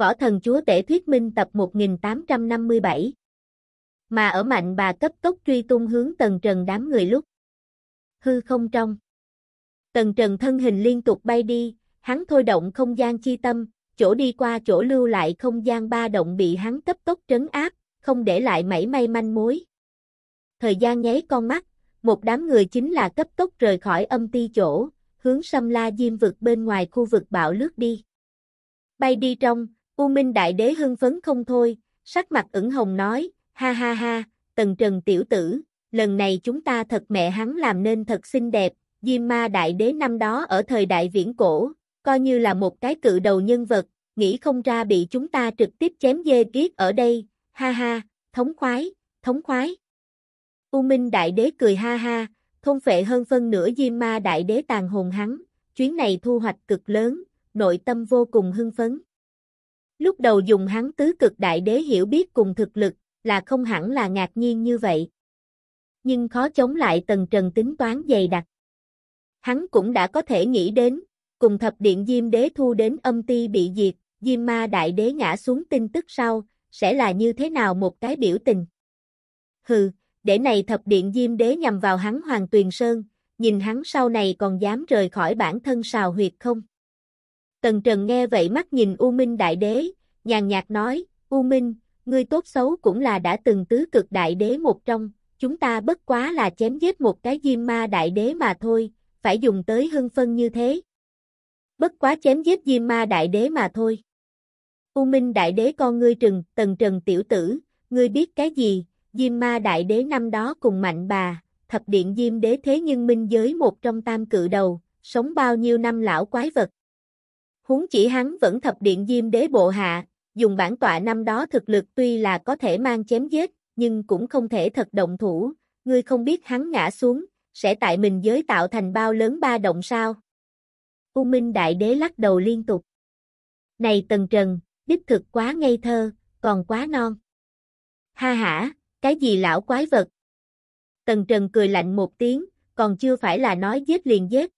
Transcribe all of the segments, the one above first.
Võ Thần Chúa Tể Thuyết Minh tập 1857. Mà ở mạnh bà cấp tốc truy tung hướng Tần Trần đám người lúc. Hư không trong. Tần Trần thân hình liên tục bay đi, hắn thôi động không gian chi tâm, chỗ đi qua chỗ lưu lại không gian ba động bị hắn cấp tốc trấn áp, không để lại mảy may manh mối. Thời gian nháy con mắt, một đám người chính là cấp tốc rời khỏi âm ti chỗ, hướng xâm la diêm vực bên ngoài khu vực bạo lướt đi. Bay đi trong, U Minh Đại Đế hưng phấn không thôi, sắc mặt ửng hồng nói, ha ha ha, tần trần tiểu tử, lần này chúng ta thật mẹ hắn làm nên thật xinh đẹp, Diêm Ma Đại Đế năm đó ở thời đại viễn cổ, coi như là một cái cự đầu nhân vật, nghĩ không ra bị chúng ta trực tiếp chém dê kiếp ở đây, ha ha, thống khoái, thống khoái. U Minh Đại Đế cười ha ha, thông phệ hơn phân nửa Diêm Ma Đại Đế tàn hồn hắn, chuyến này thu hoạch cực lớn, nội tâm vô cùng hưng phấn. Lúc đầu dùng hắn tứ cực đại đế hiểu biết cùng thực lực, là không hẳn là ngạc nhiên như vậy. Nhưng khó chống lại tần trần tính toán dày đặc. Hắn cũng đã có thể nghĩ đến, cùng thập điện Diêm đế thu đến âm ti bị diệt, Diêm ma đại đế ngã xuống tin tức sau, sẽ là như thế nào một cái biểu tình. Hừ, để này thập điện Diêm đế nhằm vào hắn Hoàng Tuyền Sơn, nhìn hắn sau này còn dám rời khỏi bản thân sào huyệt không? Tần Trần nghe vậy mắt nhìn U Minh Đại Đế, nhàn nhạt nói, U Minh, ngươi tốt xấu cũng là đã từng tứ cực đại đế một trong, chúng ta bất quá là chém giết một cái diêm ma đại đế mà thôi, phải dùng tới hưng phân như thế. Bất quá chém giết diêm ma đại đế mà thôi. U Minh đại đế con ngươi trừng, tần trần tiểu tử, ngươi biết cái gì, diêm ma đại đế năm đó cùng mạnh bà, thập điện diêm đế thế nhưng minh giới một trong tam cự đầu, sống bao nhiêu năm lão quái vật. Huống chỉ hắn vẫn thập điện diêm đế bộ hạ, dùng bản tọa năm đó thực lực tuy là có thể mang chém giết, nhưng cũng không thể thật động thủ, ngươi không biết hắn ngã xuống, sẽ tại mình giới tạo thành bao lớn ba động sao. U Minh Đại Đế lắc đầu liên tục. Này Tần Trần, đích thực quá ngây thơ, còn quá non. Ha hả, cái gì lão quái vật? Tần Trần cười lạnh một tiếng, còn chưa phải là nói giết liền giết,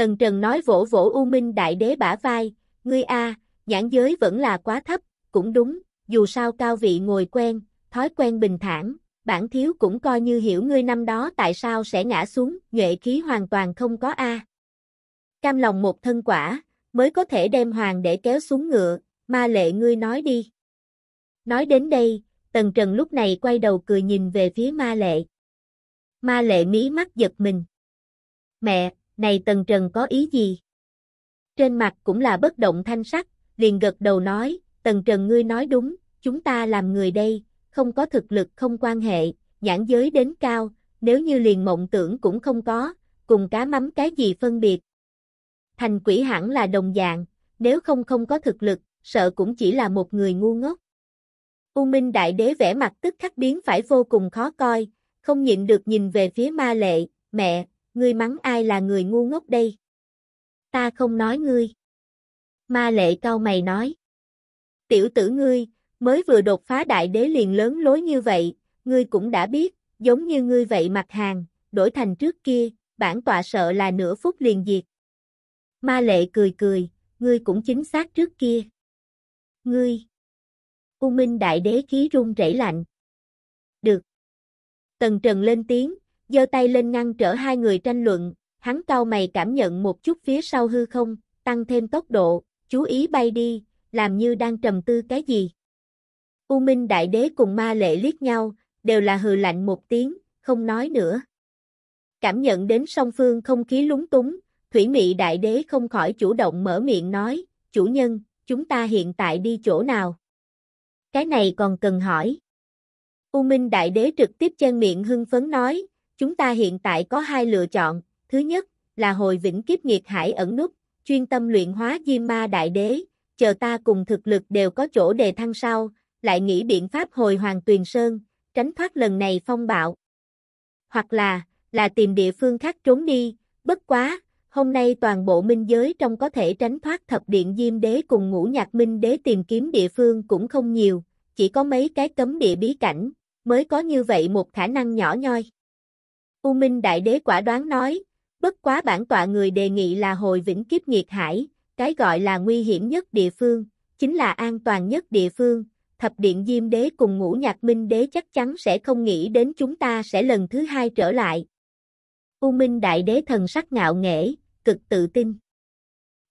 Tần Trần nói vỗ vỗ U Minh Đại Đế bả vai, ngươi a, nhãn giới vẫn là quá thấp, cũng đúng, dù sao cao vị ngồi quen, thói quen bình thản, bản thiếu cũng coi như hiểu ngươi năm đó tại sao sẽ ngã xuống, nhuệ khí hoàn toàn không có a. Cam lòng một thân quả, mới có thể đem hoàng để kéo xuống ngựa, ma lệ ngươi nói đi. Nói đến đây, Tần Trần lúc này quay đầu cười nhìn về phía ma lệ. Ma lệ mí mắt giật mình. Mẹ, này Tần Trần có ý gì? Trên mặt cũng là bất động thanh sắc, liền gật đầu nói, Tần Trần ngươi nói đúng, chúng ta làm người đây, không có thực lực không quan hệ, nhãn giới đến cao, nếu như liền mộng tưởng cũng không có, cùng cá mắm cái gì phân biệt. Thành quỷ hẳn là đồng dạng, nếu không không có thực lực, sợ cũng chỉ là một người ngu ngốc. U Minh Đại Đế vẻ mặt tức khắc biến phải vô cùng khó coi, không nhịn được nhìn về phía ma lệ, mẹ, ngươi mắng ai là người ngu ngốc đây? Ta không nói ngươi. Ma lệ cao mày nói. Tiểu tử ngươi, mới vừa đột phá đại đế liền lớn lối như vậy, ngươi cũng đã biết, giống như ngươi vậy mặt hàng, đổi thành trước kia, bản tọa sợ là nửa phút liền diệt. Ma lệ cười cười, ngươi cũng chính xác trước kia. Ngươi. U Minh đại đế khí run rẩy lạnh. Được. Tần Trần lên tiếng, giơ tay lên ngăn trở hai người tranh luận, hắn cau mày cảm nhận một chút phía sau hư không, tăng thêm tốc độ, chú ý bay đi, làm như đang trầm tư cái gì. U Minh Đại Đế cùng Ma Lệ liếc nhau, đều là hừ lạnh một tiếng, không nói nữa. Cảm nhận đến song phương không khí lúng túng, Thủy Mị Đại Đế không khỏi chủ động mở miệng nói, chủ nhân, chúng ta hiện tại đi chỗ nào? Cái này còn cần hỏi. U Minh Đại Đế trực tiếp chen miệng hưng phấn nói, Chúng ta hiện tại có hai lựa chọn, thứ nhất là hồi vĩnh kiếp nghiệt hải ẩn nút, chuyên tâm luyện hóa Diêm Ma Đại Đế, chờ ta cùng thực lực đều có chỗ đề thăng sau, lại nghĩ biện pháp hồi Hoàng Tuyền Sơn, tránh thoát lần này phong bạo. Hoặc là, là tìm địa phương khác trốn đi, bất quá, hôm nay toàn bộ minh giới trong có thể tránh thoát thập điện Diêm Đế cùng ngũ nhạc minh đế tìm kiếm địa phương cũng không nhiều, chỉ có mấy cái cấm địa bí cảnh, mới có như vậy một khả năng nhỏ nhoi. U Minh Đại Đế quả đoán nói, bất quá bản tọa người đề nghị là hồi vĩnh kiếp nghiệt hải, cái gọi là nguy hiểm nhất địa phương, chính là an toàn nhất địa phương, thập điện Diêm Đế cùng ngũ nhạc Minh Đế chắc chắn sẽ không nghĩ đến chúng ta sẽ lần thứ hai trở lại. U Minh Đại Đế thần sắc ngạo nghễ, cực tự tin.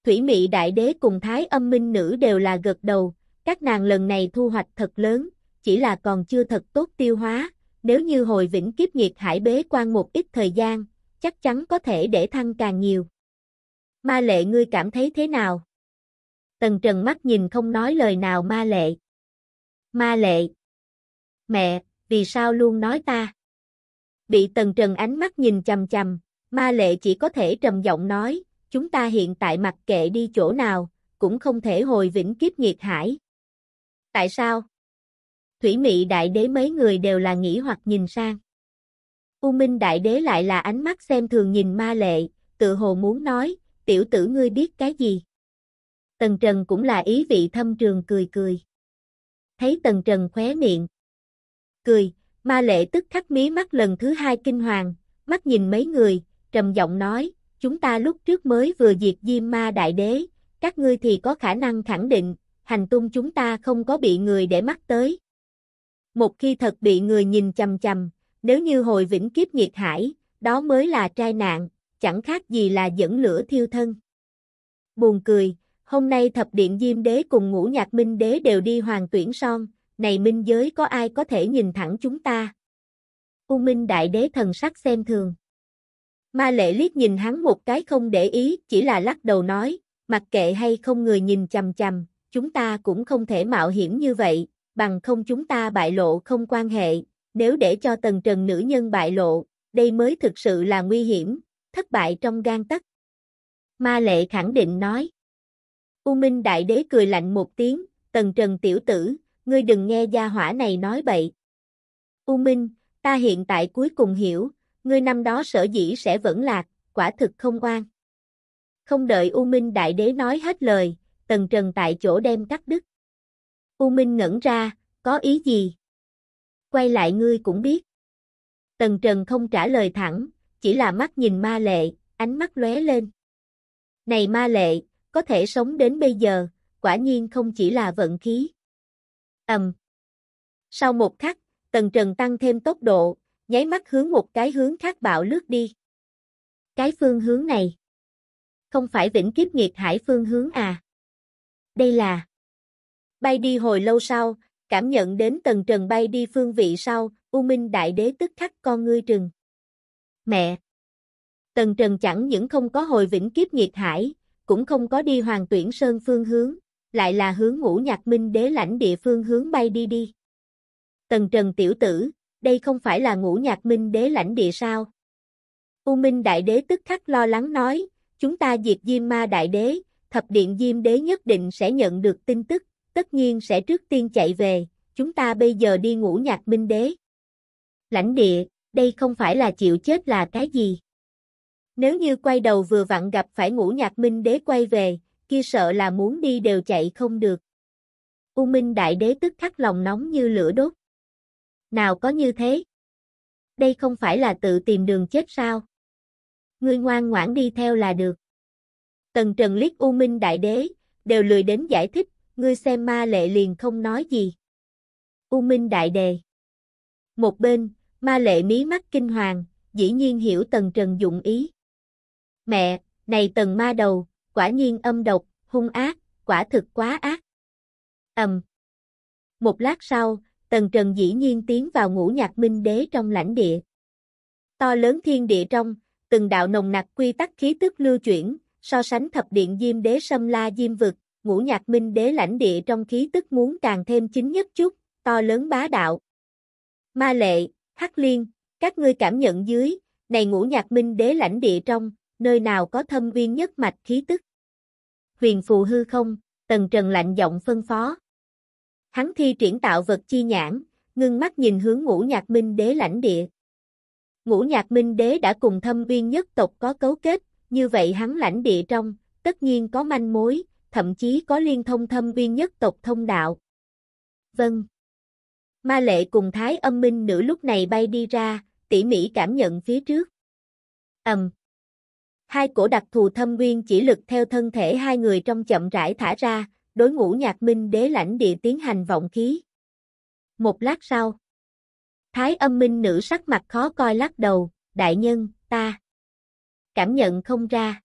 Thủy Mị Đại Đế cùng Thái Âm Minh Nữ đều là gật đầu, các nàng lần này thu hoạch thật lớn, chỉ là còn chưa thật tốt tiêu hóa, nếu như hồi vĩnh kiếp nghiệt hải bế quan một ít thời gian, chắc chắn có thể để thăng càng nhiều. Ma lệ ngươi cảm thấy thế nào? Tần trần mắt nhìn không nói lời nào ma lệ. Ma lệ. Mẹ, vì sao luôn nói ta? Bị tần trần ánh mắt nhìn chầm chầm, ma lệ chỉ có thể trầm giọng nói, chúng ta hiện tại mặc kệ đi chỗ nào, cũng không thể hồi vĩnh kiếp nghiệt hải. Tại sao? Thủy Mị Đại Đế mấy người đều là nghĩ hoặc nhìn sang. U Minh Đại Đế lại là ánh mắt xem thường nhìn ma lệ, tự hồ muốn nói, tiểu tử ngươi biết cái gì. Tần Trần cũng là ý vị thâm trường cười cười. Thấy Tần Trần khóe miệng. Cười, ma lệ tức khắc mí mắt lần thứ hai kinh hoàng, mắt nhìn mấy người, trầm giọng nói, chúng ta lúc trước mới vừa diệt Diêm Ma Đại Đế, các ngươi thì có khả năng khẳng định, hành tung chúng ta không có bị người để mắt tới một khi thật bị người nhìn chằm chằm, nếu như hồi vĩnh kiếp nghiệt hải, đó mới là trai nạn, chẳng khác gì là dẫn lửa thiêu thân. Buồn cười, hôm nay thập điện diêm đế cùng ngũ nhạc minh đế đều đi hoàng tuyển son, này minh giới có ai có thể nhìn thẳng chúng ta. U Minh Đại Đế thần sắc xem thường. Ma lệ liếc nhìn hắn một cái không để ý, chỉ là lắc đầu nói, mặc kệ hay không người nhìn chằm chằm, chúng ta cũng không thể mạo hiểm như vậy, bằng không chúng ta bại lộ không quan hệ, nếu để cho tần trần nữ nhân bại lộ, đây mới thực sự là nguy hiểm, thất bại trong gan tắc. Ma lệ khẳng định nói. U Minh Đại Đế cười lạnh một tiếng, tần trần tiểu tử, ngươi đừng nghe gia hỏa này nói bậy. U Minh, ta hiện tại cuối cùng hiểu, ngươi năm đó sở dĩ sẽ vẫn lạc, quả thực không oan. Không đợi U Minh Đại Đế nói hết lời, tần trần tại chỗ đem cắt đứt. U Minh ngẩn ra, có ý gì? Quay lại ngươi cũng biết. Tần Trần không trả lời thẳng, chỉ là mắt nhìn ma lệ, ánh mắt lóe lên. Này ma lệ, có thể sống đến bây giờ, quả nhiên không chỉ là vận khí. Ầm. Sau một khắc, Tần Trần tăng thêm tốc độ, nháy mắt hướng một cái hướng khác bạo lướt đi. Cái phương hướng này. Không phải vĩnh kiếp nghiệt hải phương hướng à. Đây là Bay đi hồi lâu sau, cảm nhận đến tần trần bay đi phương vị sau, U Minh Đại Đế tức khắc con ngươi trừng. Mẹ! Tần trần chẳng những không có hồi vĩnh kiếp nhiệt hải, cũng không có đi hoàng tuyển sơn phương hướng, lại là hướng ngũ nhạc minh đế lãnh địa phương hướng bay đi đi. Tần trần tiểu tử, đây không phải là ngũ nhạc minh đế lãnh địa sao? U Minh Đại Đế tức khắc lo lắng nói, chúng ta diệt Diêm Ma Đại Đế, Thập Điện Diêm Đế nhất định sẽ nhận được tin tức, tất nhiên sẽ trước tiên chạy về, chúng ta bây giờ đi ngủ nhạc minh đế. Lãnh địa, đây không phải là chịu chết là cái gì. Nếu như quay đầu vừa vặn gặp phải ngủ nhạc minh đế quay về, kia sợ là muốn đi đều chạy không được. U Minh Đại Đế tức khắc lòng nóng như lửa đốt. Nào có như thế? Đây không phải là tự tìm đường chết sao? Ngươi ngoan ngoãn đi theo là được. Tần Trần liếc U Minh Đại Đế, đều lười đến giải thích, ngươi xem ma lệ liền không nói gì. U Minh đại đề. Một bên, ma lệ mí mắt kinh hoàng, dĩ nhiên hiểu Tần Trần dụng ý. Mẹ, này Tần ma đầu, quả nhiên âm độc, hung ác, quả thực quá ác. Ầm. Một lát sau, Tần Trần dĩ nhiên tiến vào ngũ nhạc minh đế trong lãnh địa. To lớn thiên địa trong, từng đạo nồng nặc quy tắc khí tức lưu chuyển, so sánh thập điện diêm đế sâm la diêm vực, ngũ nhạc minh đế lãnh địa trong khí tức muốn càng thêm chính nhất chút, to lớn bá đạo. Ma lệ, hắc liên, các ngươi cảm nhận dưới, này ngũ nhạc minh đế lãnh địa trong, nơi nào có thâm viên nhất mạch khí tức. Huyền phù hư không, tần trần lạnh giọng phân phó. Hắn thi triển tạo vật chi nhãn, ngưng mắt nhìn hướng ngũ nhạc minh đế lãnh địa. Ngũ nhạc minh đế đã cùng thâm viên nhất tộc có cấu kết, như vậy hắn lãnh địa trong, tất nhiên có manh mối, thậm chí có liên thông thâm viên nhất tộc thông đạo. Vâng. Ma lệ cùng thái âm minh nữ lúc này bay đi ra, tỉ mỉ cảm nhận phía trước. ầm Hai cổ đặc thù thâm nguyên chỉ lực theo thân thể hai người trong chậm rãi thả ra, đối ngũ nhạc minh đế lãnh địa tiến hành vọng khí. Một lát sau. Thái âm minh nữ sắc mặt khó coi lắc đầu, đại nhân, ta. Cảm nhận không ra.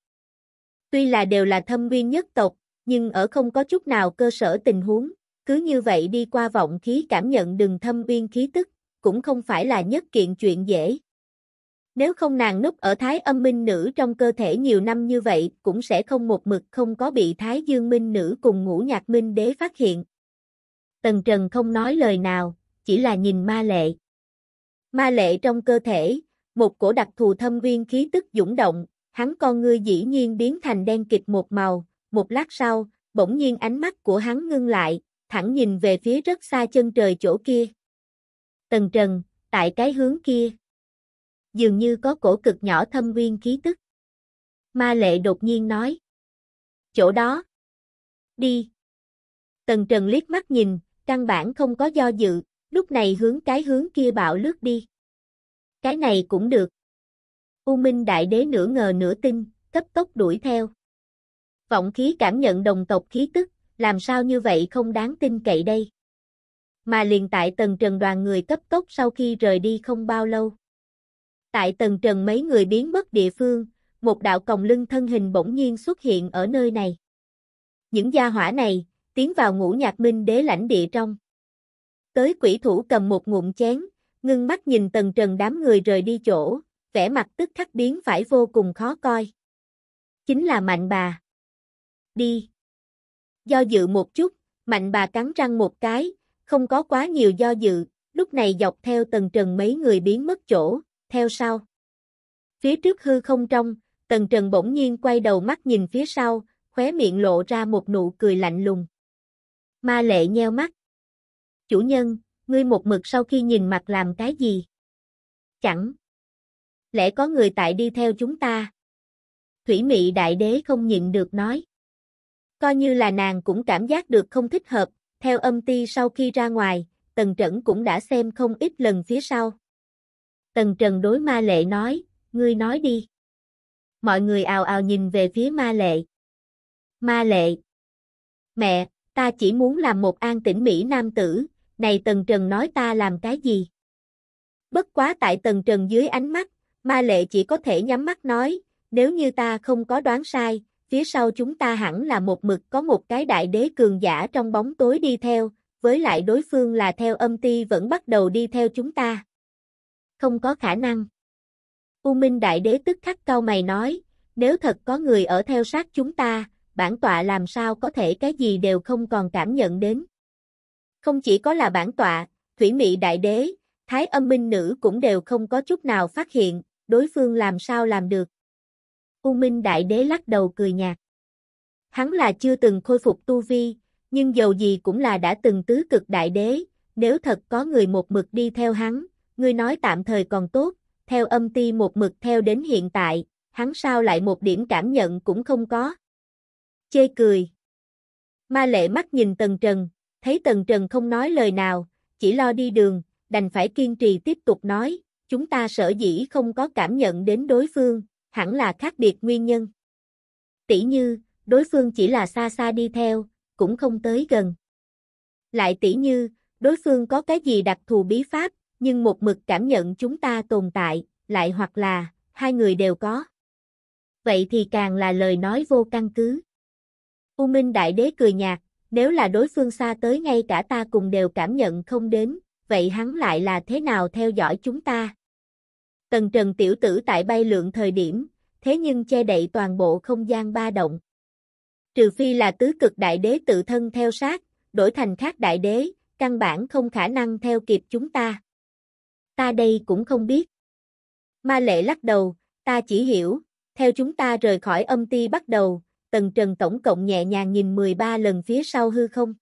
Tuy là đều là thâm nguyên nhất tộc, nhưng ở không có chút nào cơ sở tình huống, cứ như vậy đi qua vọng khí cảm nhận đừng thâm uyên khí tức, cũng không phải là nhất kiện chuyện dễ. Nếu không nàng núp ở thái âm minh nữ trong cơ thể nhiều năm như vậy, cũng sẽ không một mực không có bị thái dương minh nữ cùng ngũ nhạc minh đế phát hiện. Tần Trần không nói lời nào, chỉ là nhìn ma lệ. Ma lệ trong cơ thể, một cổ đặc thù thâm viên khí tức dũng động, hắn con ngươi dĩ nhiên biến thành đen kịch một màu, một lát sau, bỗng nhiên ánh mắt của hắn ngưng lại, thẳng nhìn về phía rất xa chân trời chỗ kia. Tần Trần, tại cái hướng kia. Dường như có cổ cực nhỏ thâm nguyên khí tức. Ma lệ đột nhiên nói. Chỗ đó. Đi. Tần Trần liếc mắt nhìn, căn bản không có do dự, lúc này hướng cái hướng kia bạo lướt đi. Cái này cũng được. U Minh Đại Đế nửa ngờ nửa tin, cấp tốc đuổi theo. Vọng khí cảm nhận đồng tộc khí tức, làm sao như vậy không đáng tin cậy đây. Mà liền tại tầng trần đoàn người cấp tốc sau khi rời đi không bao lâu. Tại tầng trần mấy người biến mất địa phương, một đạo còng lưng thân hình bỗng nhiên xuất hiện ở nơi này. Những gia hỏa này, tiến vào ngũ nhạc minh đế lãnh địa trong. Tới quỷ thủ cầm một ngụm chén, ngưng mắt nhìn tầng trần đám người rời đi chỗ, vẻ mặt tức khắc biến phải vô cùng khó coi. Chính là mạnh bà đi. Do dự một chút, mạnh bà cắn răng một cái, không có quá nhiều do dự, lúc này dọc theo tầng trần mấy người biến mất chỗ, theo sau. Phía trước hư không trong, tầng trần bỗng nhiên quay đầu mắt nhìn phía sau, khóe miệng lộ ra một nụ cười lạnh lùng. Ma lệ nheo mắt. Chủ nhân, ngươi một mực sau khi nhìn mặt làm cái gì? Chẳng. Lẽ có người tại đi theo chúng ta? Thủy Mị Đại Đế không nhịn được nói coi như là nàng cũng cảm giác được không thích hợp, theo âm ti sau khi ra ngoài, Tần Trẩn cũng đã xem không ít lần phía sau. Tần Trần đối ma lệ nói, ngươi nói đi. Mọi người ào ào nhìn về phía ma lệ. Ma lệ. Mẹ, ta chỉ muốn làm một an tĩnh Mỹ nam tử, này Tần Trần nói ta làm cái gì? Bất quá tại Tần Trần dưới ánh mắt, ma lệ chỉ có thể nhắm mắt nói, nếu như ta không có đoán sai, phía sau chúng ta hẳn là một mực có một cái đại đế cường giả trong bóng tối đi theo, với lại đối phương là theo âm ti vẫn bắt đầu đi theo chúng ta. Không có khả năng. U Minh Đại Đế tức khắc cau mày nói, nếu thật có người ở theo sát chúng ta, bản tọa làm sao có thể cái gì đều không còn cảm nhận đến. Không chỉ có là bản tọa, Thủy Mị Đại Đế, Thái Âm Minh Nữ cũng đều không có chút nào phát hiện, đối phương làm sao làm được. U Minh Đại Đế lắc đầu cười nhạt. Hắn là chưa từng khôi phục tu vi, nhưng dầu gì cũng là đã từng tứ cực đại đế, nếu thật có người một mực đi theo hắn, ngươi nói tạm thời còn tốt, theo âm ti một mực theo đến hiện tại, hắn sao lại một điểm cảm nhận cũng không có. Chê cười. Ma lệ mắt nhìn Tần Trần, thấy Tần Trần không nói lời nào, chỉ lo đi đường, đành phải kiên trì tiếp tục nói, chúng ta sở dĩ không có cảm nhận đến đối phương, hẳn là khác biệt nguyên nhân. Tỷ như, đối phương chỉ là xa xa đi theo, cũng không tới gần. Lại tỷ như, đối phương có cái gì đặc thù bí pháp, nhưng một mực cảm nhận chúng ta tồn tại, lại hoặc là, hai người đều có. Vậy thì càng là lời nói vô căn cứ. U Minh Đại Đế cười nhạt, nếu là đối phương xa tới ngay cả ta cùng đều cảm nhận không đến, vậy hắn lại là thế nào theo dõi chúng ta? tần trần tiểu tử tại bay lượng thời điểm, thế nhưng che đậy toàn bộ không gian ba động. Trừ phi là tứ cực đại đế tự thân theo sát, đổi thành khác đại đế, căn bản không khả năng theo kịp chúng ta. Ta đây cũng không biết. Ma lệ lắc đầu, ta chỉ hiểu, theo chúng ta rời khỏi âm ti bắt đầu, tần trần tổng cộng nhẹ nhàng nhìn 13 lần phía sau hư không.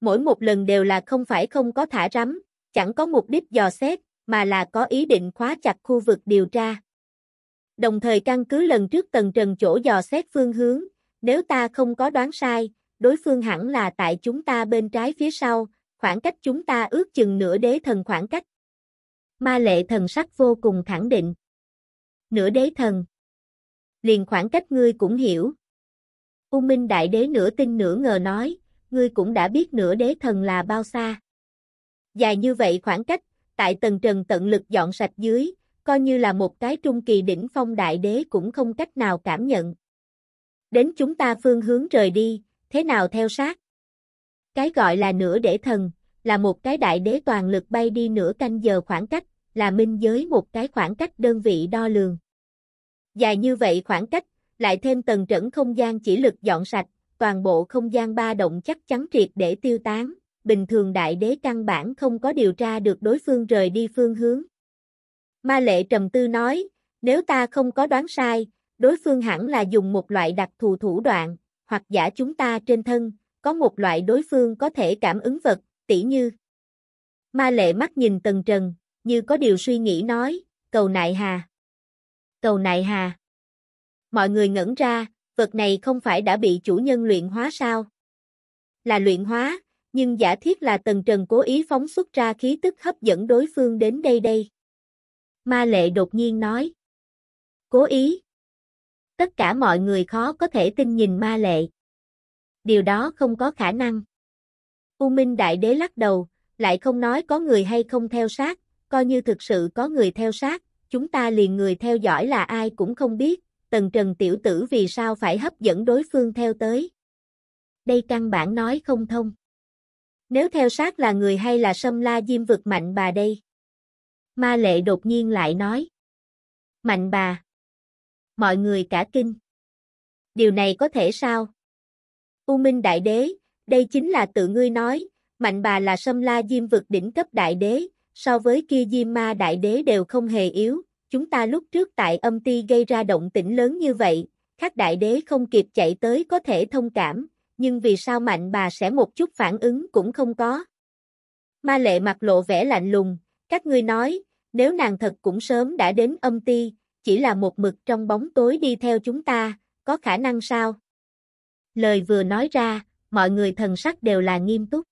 Mỗi một lần đều là không phải không có thả rắm, chẳng có một đích dò xét, mà là có ý định khóa chặt khu vực điều tra. Đồng thời căn cứ lần trước Tần Trần chỗ dò xét phương hướng, nếu ta không có đoán sai, đối phương hẳn là tại chúng ta bên trái phía sau, khoảng cách chúng ta ước chừng nửa đế thần khoảng cách. Ma lệ thần sắc vô cùng khẳng định. Nửa đế thần. Liền khoảng cách ngươi cũng hiểu. U Minh Đại Đế nửa tin nửa ngờ nói, ngươi cũng đã biết nửa đế thần là bao xa. Dài như vậy khoảng cách, tại tầng trần tận lực dọn sạch dưới, coi như là một cái trung kỳ đỉnh phong đại đế cũng không cách nào cảm nhận. Đến chúng ta phương hướng trời đi, thế nào theo sát? Cái gọi là nửa để thần, là một cái đại đế toàn lực bay đi nửa canh giờ khoảng cách, là minh giới một cái khoảng cách đơn vị đo lường. Dài như vậy khoảng cách, lại thêm tầng trẫn không gian chỉ lực dọn sạch, toàn bộ không gian ba động chắc chắn triệt để tiêu tán, bình thường đại đế căn bản không có điều tra được đối phương rời đi phương hướng. Ma lệ trầm tư nói, nếu ta không có đoán sai, đối phương hẳn là dùng một loại đặc thù thủ đoạn, hoặc giả chúng ta trên thân, có một loại đối phương có thể cảm ứng vật, tỉ như. Ma lệ mắt nhìn tần trần, như có điều suy nghĩ nói, cầu nại hà. Cầu nại hà. Mọi người ngẩn ra, vật này không phải đã bị chủ nhân luyện hóa sao? Là luyện hóa, nhưng giả thiết là Tần Trần cố ý phóng xuất ra khí tức hấp dẫn đối phương đến đây đây. Ma lệ đột nhiên nói. Cố ý. Tất cả mọi người khó có thể tin nhìn ma lệ. Điều đó không có khả năng. U Minh Đại Đế lắc đầu, lại không nói có người hay không theo sát, coi như thực sự có người theo sát, chúng ta liền người theo dõi là ai cũng không biết, tần trần tiểu tử vì sao phải hấp dẫn đối phương theo tới. Đây căn bản nói không thông. Nếu theo sát là người hay là sâm la diêm vực mạnh bà đây? Ma lệ đột nhiên lại nói. Mạnh bà. Mọi người cả kinh. Điều này có thể sao? U Minh Đại Đế, đây chính là tự ngươi nói, mạnh bà là sâm la diêm vực đỉnh cấp đại đế, so với kia diêm ma đại đế đều không hề yếu, chúng ta lúc trước tại âm ti gây ra động tĩnh lớn như vậy, các đại đế không kịp chạy tới có thể thông cảm, nhưng vì sao mạnh bà sẽ một chút phản ứng cũng không có. Ma lệ mặt lộ vẻ lạnh lùng, các ngươi nói, nếu nàng thật cũng sớm đã đến âm ti, chỉ là một mực trong bóng tối đi theo chúng ta, có khả năng sao? Lời vừa nói ra, mọi người thần sắc đều là nghiêm túc.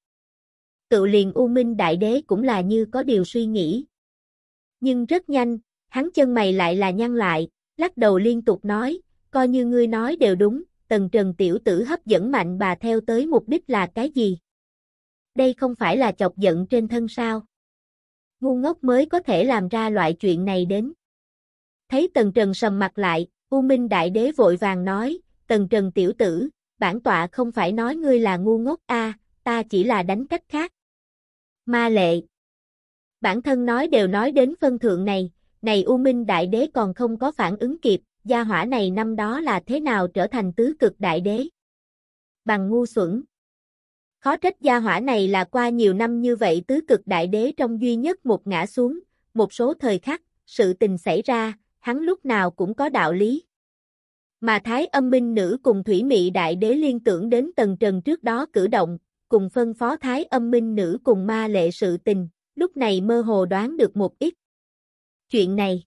Tự liền U Minh Đại Đế cũng là như có điều suy nghĩ. Nhưng rất nhanh, hắn chân mày lại là nhăn lại, lắc đầu liên tục nói, coi như ngươi nói đều đúng, tần trần tiểu tử hấp dẫn mạnh bà theo tới mục đích là cái gì? Đây không phải là chọc giận trên thân sao? Ngu ngốc mới có thể làm ra loại chuyện này đến. Thấy tần trần sầm mặt lại, U Minh Đại Đế vội vàng nói, tần trần tiểu tử, bản tọa không phải nói ngươi là ngu ngốc a, ta chỉ là đánh cách khác. Ma lệ. Bản thân nói đều nói đến phân thượng này, này U Minh Đại Đế còn không có phản ứng kịp, gia hỏa này năm đó là thế nào trở thành tứ cực đại đế. Bằng ngu xuẩn. Khó trách gia hỏa này là qua nhiều năm như vậy tứ cực đại đế trong duy nhất một ngã xuống, một số thời khắc, sự tình xảy ra, hắn lúc nào cũng có đạo lý. Mà Thái âm minh nữ cùng Thủy Mị đại đế liên tưởng đến tầng trần trước đó cử động, cùng phân phó Thái âm minh nữ cùng ma lệ sự tình, lúc này mơ hồ đoán được một ít. Chuyện này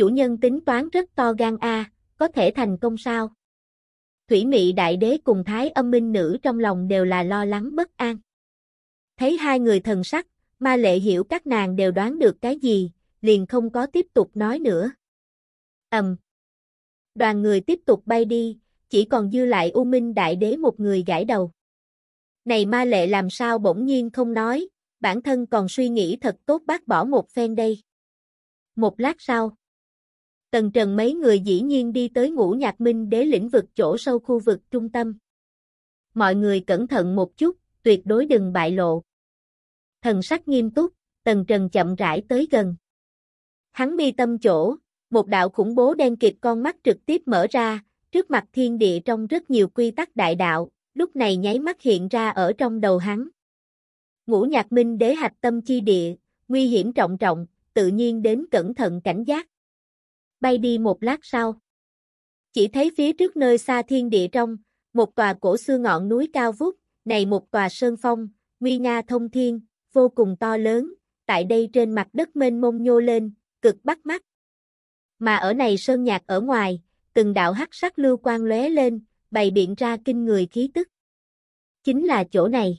chủ nhân tính toán rất to gan a, có thể thành công sao? Thủy Mị Đại Đế cùng Thái Âm Minh Nữ trong lòng đều là lo lắng bất an. Thấy hai người thần sắc, Ma Lệ hiểu các nàng đều đoán được cái gì, liền không có tiếp tục nói nữa. Ầm. Đoàn người tiếp tục bay đi, chỉ còn dư lại U Minh Đại Đế một người gãi đầu. Này Ma Lệ làm sao bỗng nhiên không nói, bản thân còn suy nghĩ thật tốt bác bỏ một phen đây. Một lát sau, Tần Trần mấy người dĩ nhiên đi tới ngũ nhạc minh đế lĩnh vực chỗ sâu khu vực trung tâm. Mọi người cẩn thận một chút, tuyệt đối đừng bại lộ. Thần sắc nghiêm túc, Tần Trần chậm rãi tới gần. Hắn mi tâm chỗ, một đạo khủng bố đen kịt con mắt trực tiếp mở ra, trước mặt thiên địa trong rất nhiều quy tắc đại đạo, lúc này nháy mắt hiện ra ở trong đầu hắn. Ngũ nhạc minh đế hạch tâm chi địa, nguy hiểm trọng trọng, tự nhiên đến cẩn thận cảnh giác bay đi một lát sau. Chỉ thấy phía trước nơi xa thiên địa trong, một tòa cổ xưa ngọn núi cao vút, này một tòa sơn phong, nguy nga thông thiên, vô cùng to lớn, tại đây trên mặt đất mênh mông nhô lên, cực bắt mắt. Mà ở này sơn nhạc ở ngoài, từng đạo hắc sắc lưu quang lóe lên, bày biện ra kinh người khí tức. Chính là chỗ này.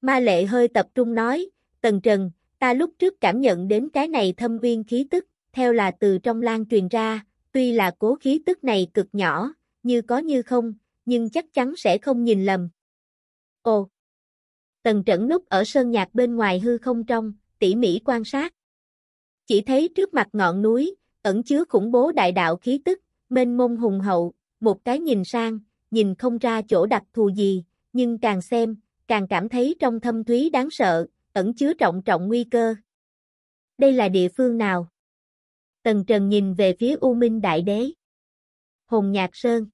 Ma lệ hơi tập trung nói, Tần Trần, ta lúc trước cảm nhận đến cái này thâm viên khí tức, theo là từ trong lan truyền ra, tuy là cố khí tức này cực nhỏ, như có như không, nhưng chắc chắn sẽ không nhìn lầm. Ồ! Tần Trẩn núp ở sơn nhạc bên ngoài hư không trong, tỉ mỉ quan sát. Chỉ thấy trước mặt ngọn núi, ẩn chứa khủng bố đại đạo khí tức, mênh mông hùng hậu, một cái nhìn sang, nhìn không ra chỗ đặc thù gì, nhưng càng xem, càng cảm thấy trong thâm thúy đáng sợ, ẩn chứa trọng trọng nguy cơ. Đây là địa phương nào? Tần Trần nhìn về phía U Minh Đại Đế. Hồn Nhạc Sơn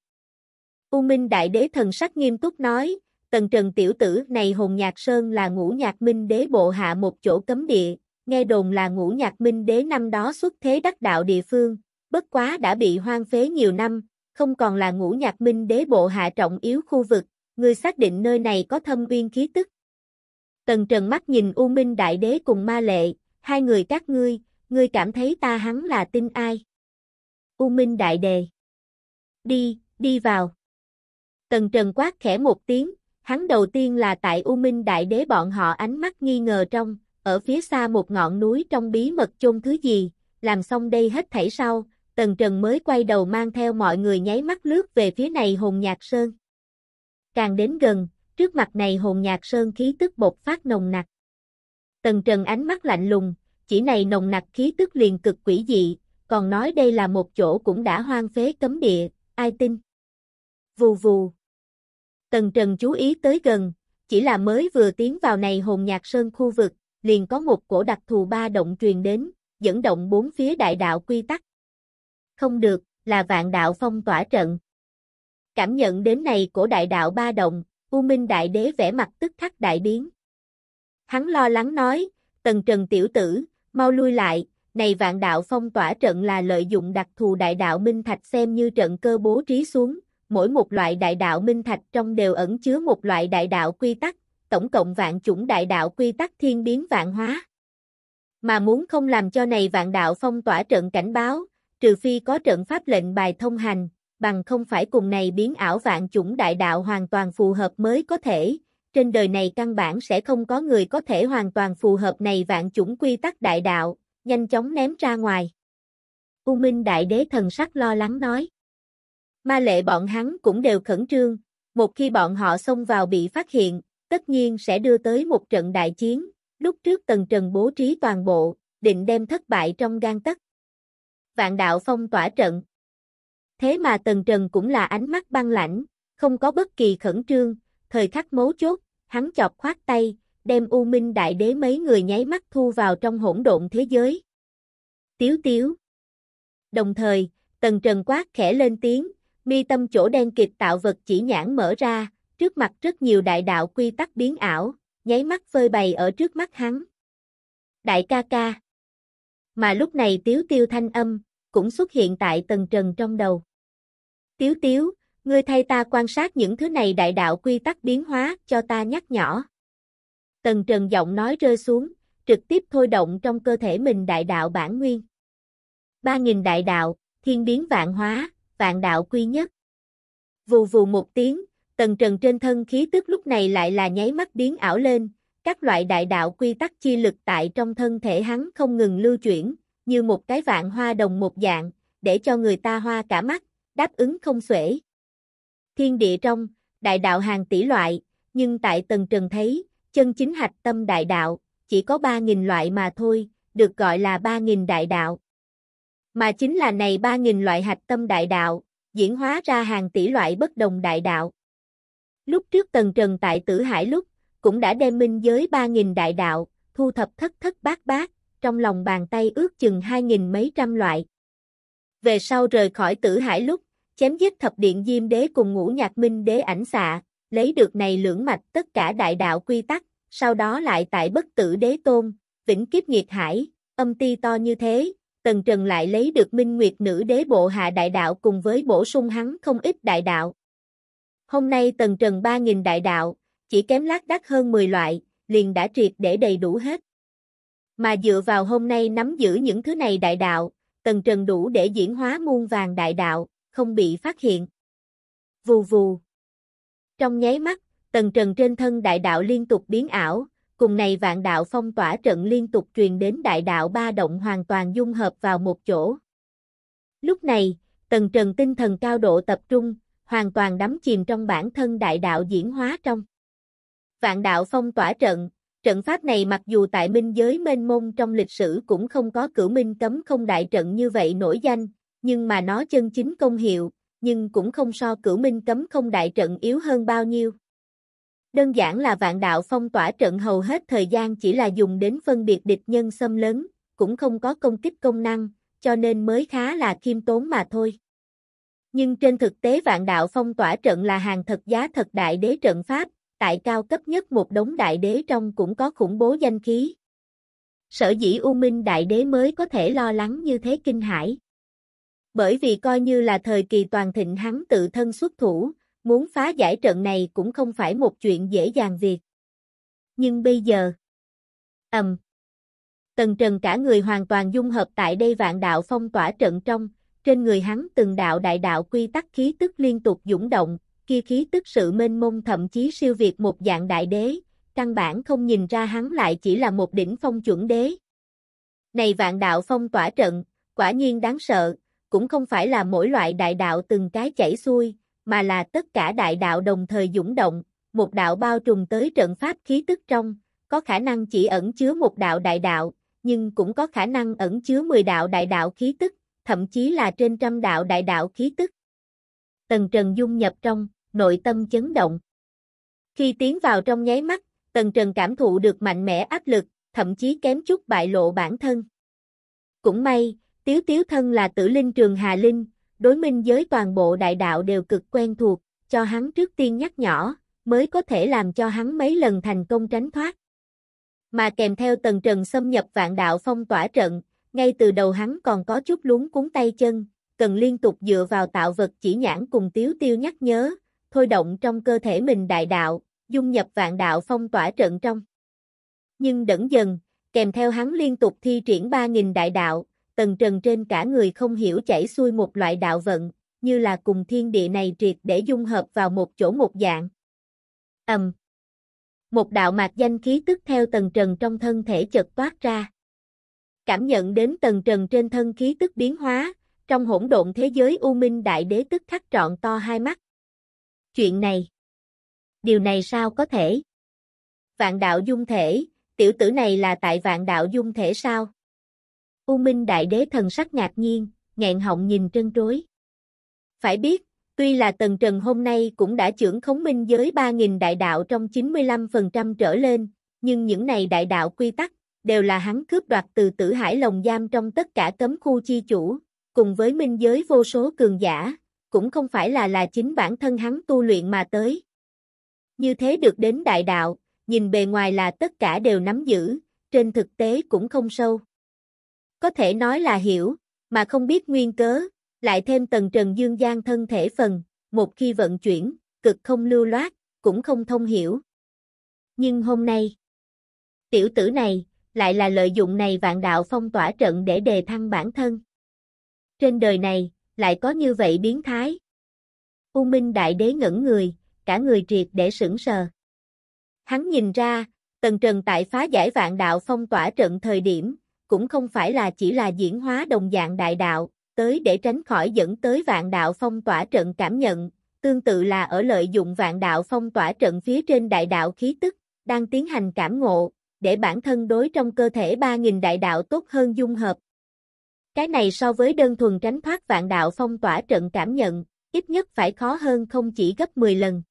U Minh Đại Đế thần sắc nghiêm túc nói, Tần Trần tiểu tử này Hồn Nhạc Sơn là ngũ nhạc minh đế bộ hạ một chỗ cấm địa, nghe đồn là ngũ nhạc minh đế năm đó xuất thế đắc đạo địa phương, bất quá đã bị hoang phế nhiều năm, không còn là ngũ nhạc minh đế bộ hạ trọng yếu khu vực, Người xác định nơi này có thâm uyên khí tức. Tần Trần mắt nhìn U Minh Đại Đế cùng Ma Lệ, hai người các ngươi, ngươi cảm thấy ta hắn là tin ai? U Minh Đại Đề. Đi, đi vào. Tần Trần quát khẽ một tiếng, hắn đầu tiên là tại U Minh Đại Đế bọn họ ánh mắt nghi ngờ trong, ở phía xa một ngọn núi trong bí mật chôn thứ gì, làm xong đây hết thảy sau, Tần Trần mới quay đầu mang theo mọi người nháy mắt lướt về phía này hồn nhạc sơn. Càng đến gần, trước mặt này hồn nhạc sơn khí tức bột phát nồng nặc. Tần Trần ánh mắt lạnh lùng, chỉ này nồng nặc khí tức liền cực quỷ dị, còn nói đây là một chỗ cũng đã hoang phế cấm địa, ai tin. Vù vù. Tần Trần chú ý tới gần, chỉ là mới vừa tiến vào này hồn nhạc sơn khu vực, liền có một cổ đặc thù ba động truyền đến, dẫn động bốn phía đại đạo quy tắc. Không được, là vạn đạo phong tỏa trận. Cảm nhận đến này cổ đại đạo ba động, U Minh Đại Đế vẻ mặt tức khắc đại biến. Hắn lo lắng nói, Tần Trần tiểu tử, mau lui lại, này vạn đạo phong tỏa trận là lợi dụng đặc thù đại đạo minh thạch xem như trận cơ bố trí xuống, mỗi một loại đại đạo minh thạch trong đều ẩn chứa một loại đại đạo quy tắc, tổng cộng vạn chủng đại đạo quy tắc thiên biến vạn hóa. Mà muốn không làm cho này vạn đạo phong tỏa trận cảnh báo, trừ phi có trận pháp lệnh bài thông hành, bằng không phải cùng này biến ảo vạn chủng đại đạo hoàn toàn phù hợp mới có thể, trên đời này căn bản sẽ không có người có thể hoàn toàn phù hợp này vạn chủng quy tắc đại đạo, nhanh chóng ném ra ngoài. U Minh Đại Đế thần sắc lo lắng nói. Ma lệ bọn hắn cũng đều khẩn trương, một khi bọn họ xông vào bị phát hiện, tất nhiên sẽ đưa tới một trận đại chiến, lúc trước Tần Trần bố trí toàn bộ, định đem thất bại trong gan tất Vạn đạo phong tỏa trận. Thế mà Tần Trần cũng là ánh mắt băng lãnh, không có bất kỳ khẩn trương, thời khắc mấu chốt, hắn chọc khoát tay, đem U Minh Đại Đế mấy người nháy mắt thu vào trong hỗn độn thế giới. Tiếu tiếu. Đồng thời, Tần Trần quát khẽ lên tiếng, mi tâm chỗ đen kịch tạo vật chỉ nhãn mở ra, trước mặt rất nhiều đại đạo quy tắc biến ảo, nháy mắt phơi bày ở trước mắt hắn. Đại ca ca. Mà lúc này Tiếu Tiêu thanh âm, cũng xuất hiện tại Tần Trần trong đầu. Tiếu Tiếu, Ngươi thay ta quan sát những thứ này đại đạo quy tắc biến hóa, cho ta nhắc nhỏ. Tần Trần giọng nói rơi xuống, trực tiếp thôi động trong cơ thể mình đại đạo bản nguyên. ba nghìn đại đạo, thiên biến vạn hóa, vạn đạo quy nhất. Vù vù một tiếng, tần trần trên thân khí tức lúc này lại là nháy mắt biến ảo lên, các loại đại đạo quy tắc chi lực tại trong thân thể hắn không ngừng lưu chuyển, như một cái vạn hoa đồng một dạng, để cho người ta hoa cả mắt, đáp ứng không xuể thiên địa trong, đại đạo hàng tỷ loại, nhưng tại tầng Trần thấy, chân chính hạch tâm đại đạo, chỉ có 3.000 loại mà thôi, được gọi là 3.000 đại đạo. Mà chính là này 3.000 loại hạch tâm đại đạo, diễn hóa ra hàng tỷ loại bất đồng đại đạo. Lúc trước tầng Trần tại Tử Hải lúc, cũng đã đem minh giới 3.000 đại đạo, thu thập thất thất bát bát, trong lòng bàn tay ước chừng 2.000 mấy trăm loại. Về sau rời khỏi Tử Hải lúc, chém giết thập điện diêm đế cùng ngũ nhạc minh đế ảnh xạ, lấy được này lưỡng mạch tất cả đại đạo quy tắc, sau đó lại tại bất tử đế tôn, vĩnh kiếp nghiệt hải, âm ti to như thế, Tần Trần lại lấy được minh nguyệt nữ đế bộ hạ đại đạo cùng với bổ sung hắn không ít đại đạo. Hôm nay Tần Trần 3.000 đại đạo, chỉ kém lát đắt hơn 10 loại, liền đã triệt để đầy đủ hết. Mà dựa vào hôm nay nắm giữ những thứ này đại đạo, Tần Trần đủ để diễn hóa muôn vàng đại đạo, không bị phát hiện. Vù vù. Trong nháy mắt, tầng trần trên thân đại đạo liên tục biến ảo, cùng này vạn đạo phong tỏa trận liên tục truyền đến đại đạo ba động hoàn toàn dung hợp vào một chỗ. Lúc này, tầng trần tinh thần cao độ tập trung, hoàn toàn đắm chìm trong bản thân đại đạo diễn hóa trong. Vạn đạo phong tỏa trận, trận pháp này mặc dù tại minh giới mênh mông trong lịch sử cũng không có cửu minh cấm không đại trận như vậy nổi danh, nhưng mà nó chân chính công hiệu, nhưng cũng không so cửu minh cấm không đại trận yếu hơn bao nhiêu. Đơn giản là vạn đạo phong tỏa trận hầu hết thời gian chỉ là dùng đến phân biệt địch nhân xâm lớn, cũng không có công kích công năng, cho nên mới khá là khiêm tốn mà thôi. Nhưng trên thực tế vạn đạo phong tỏa trận là hàng thật giá thật đại đế trận pháp, tại cao cấp nhất một đống đại đế trong cũng có khủng bố danh khí. Sở dĩ U Minh đại đế mới có thể lo lắng như thế kinh hải bởi vì coi như là thời kỳ toàn thịnh hắn tự thân xuất thủ, muốn phá giải trận này cũng không phải một chuyện dễ dàng việc. Nhưng bây giờ, ầm, Tần Trần cả người hoàn toàn dung hợp tại đây vạn đạo phong tỏa trận trong, trên người hắn từng đạo đại đạo quy tắc khí tức liên tục dũng động, kia khí tức sự mênh mông thậm chí siêu việt một dạng đại đế, căn bản không nhìn ra hắn lại chỉ là một đỉnh phong chuẩn đế. Này vạn đạo phong tỏa trận, quả nhiên đáng sợ, cũng không phải là mỗi loại đại đạo từng cái chảy xuôi, mà là tất cả đại đạo đồng thời dũng động, một đạo bao trùm tới trận pháp khí tức trong, có khả năng chỉ ẩn chứa một đạo đại đạo, nhưng cũng có khả năng ẩn chứa 10 đạo đại đạo khí tức, thậm chí là trên trăm đạo đại đạo khí tức. Tần Trần dung nhập trong, nội tâm chấn động. Khi tiến vào trong nháy mắt, Tần Trần cảm thụ được mạnh mẽ áp lực, thậm chí kém chút bại lộ bản thân. Cũng may, Tiếu Tiếu thân là tử linh trường Hà Linh, đối minh giới toàn bộ đại đạo đều cực quen thuộc, cho hắn trước tiên nhắc nhỏ, mới có thể làm cho hắn mấy lần thành công tránh thoát. Mà kèm theo tầng trần xâm nhập vạn đạo phong tỏa trận, ngay từ đầu hắn còn có chút lún cuốn tay chân, cần liên tục dựa vào tạo vật chỉ nhãn cùng Tiếu Tiêu nhắc nhớ, thôi động trong cơ thể mình đại đạo, dung nhập vạn đạo phong tỏa trận trong. Nhưng đẩn dần, kèm theo hắn liên tục thi triển 3.000 đại đạo, tần trần trên cả người không hiểu chảy xuôi một loại đạo vận, như là cùng thiên địa này triệt để dung hợp vào một chỗ một dạng. Ầm. Một đạo mạc danh khí tức theo tần trần trong thân thể chợt toát ra. Cảm nhận đến tần trần trên thân khí tức biến hóa, trong hỗn độn thế giới U Minh Đại Đế tức khắc trọn to hai mắt. Chuyện này. Điều này sao có thể? Vạn đạo dung thể, tiểu tử này là tại vạn đạo dung thể sao? U Minh Đại Đế thần sắc ngạc nhiên, nghẹn họng nhìn trân trối. Phải biết, tuy là Tần Trần hôm nay cũng đã trưởng khống minh giới 3.000 đại đạo trong 95% trở lên, nhưng những này đại đạo quy tắc, đều là hắn cướp đoạt từ tử hải lồng giam trong tất cả cấm khu chi chủ, cùng với minh giới vô số cường giả, cũng không phải là là chính bản thân hắn tu luyện mà tới. Như thế được đến đại đạo, nhìn bề ngoài là tất cả đều nắm giữ, trên thực tế cũng không sâu có thể nói là hiểu, mà không biết nguyên cớ, lại thêm tầng trần dương gian thân thể phần, một khi vận chuyển, cực không lưu loát, cũng không thông hiểu. Nhưng hôm nay, tiểu tử này, lại là lợi dụng này vạn đạo phong tỏa trận để đề thăng bản thân. Trên đời này, lại có như vậy biến thái. U Minh Đại Đế ngẩn người, cả người triệt để sững sờ. Hắn nhìn ra, Tần Trần tại phá giải vạn đạo phong tỏa trận thời điểm, cũng không phải là chỉ là diễn hóa đồng dạng đại đạo, tới để tránh khỏi dẫn tới vạn đạo phong tỏa trận cảm nhận, tương tự là ở lợi dụng vạn đạo phong tỏa trận phía trên đại đạo khí tức, đang tiến hành cảm ngộ, để bản thân đối trong cơ thể 3.000 đại đạo tốt hơn dung hợp. Cái này so với đơn thuần tránh thoát vạn đạo phong tỏa trận cảm nhận, ít nhất phải khó hơn không chỉ gấp 10 lần.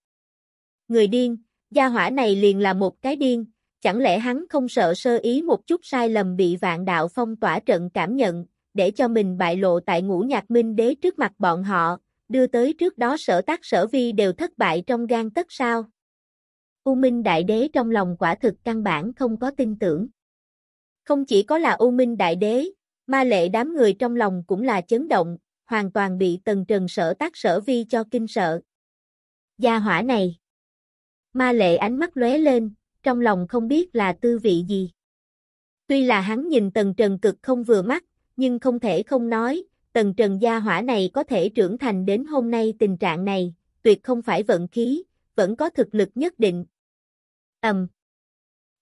Người điên, gia hỏa này liền là một cái điên, Chẳng lẽ hắn không sợ sơ ý một chút sai lầm bị vạn đạo phong tỏa trận cảm nhận, để cho mình bại lộ tại ngũ nhạc minh đế trước mặt bọn họ, đưa tới trước đó sở tác sở vi đều thất bại trong gan tất sao? U Minh Đại Đế trong lòng quả thực căn bản không có tin tưởng. Không chỉ có là U Minh Đại Đế, ma lệ đám người trong lòng cũng là chấn động, hoàn toàn bị tần trần sở tác sở vi cho kinh sợ. Gia hỏa này. Ma lệ ánh mắt lóe lên, trong lòng không biết là tư vị gì. Tuy là hắn nhìn Tần Trần cực không vừa mắt, nhưng không thể không nói, Tần Trần gia hỏa này có thể trưởng thành đến hôm nay tình trạng này, tuyệt không phải vận khí, vẫn có thực lực nhất định. Ầm.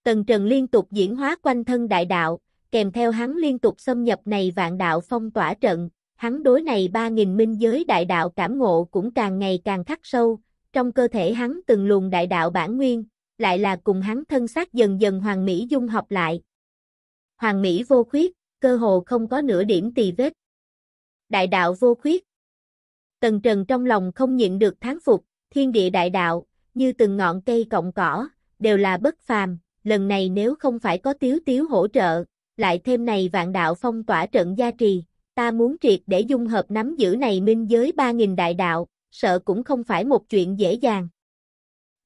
Tần Trần liên tục diễn hóa quanh thân đại đạo, kèm theo hắn liên tục xâm nhập này vạn đạo phong tỏa trận, hắn đối này 3.000 minh giới đại đạo cảm ngộ cũng càng ngày càng khắc sâu, trong cơ thể hắn từng luồng đại đạo bản nguyên, lại là cùng hắn thân xác dần dần Hoàng Mỹ dung hợp lại. Hoàng Mỹ vô khuyết, cơ hồ không có nửa điểm tì vết. Đại đạo vô khuyết. Tần Trần trong lòng không nhịn được tháng phục, thiên địa đại đạo, như từng ngọn cây cọng cỏ, đều là bất phàm, lần này nếu không phải có tiếu tiếu hỗ trợ, lại thêm này vạn đạo phong tỏa trận gia trì, ta muốn triệt để dung hợp nắm giữ này minh giới 3.000 đại đạo, sợ cũng không phải một chuyện dễ dàng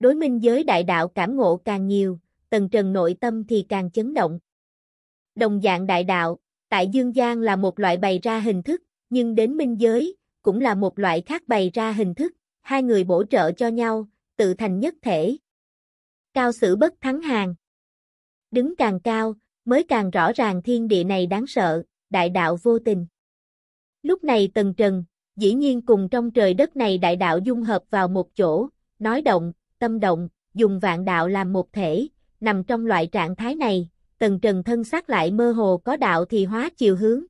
đối minh giới đại đạo cảm ngộ càng nhiều, tần trần nội tâm thì càng chấn động. Đồng dạng đại đạo, tại dương gian là một loại bày ra hình thức, nhưng đến minh giới, cũng là một loại khác bày ra hình thức, hai người bổ trợ cho nhau, tự thành nhất thể. Cao sử bất thắng hàng. Đứng càng cao, mới càng rõ ràng thiên địa này đáng sợ, đại đạo vô tình. Lúc này tần trần, dĩ nhiên cùng trong trời đất này đại đạo dung hợp vào một chỗ, nói động, tâm động, dùng vạn đạo làm một thể, nằm trong loại trạng thái này, tần trần thân xác lại mơ hồ có đạo thì hóa chiều hướng.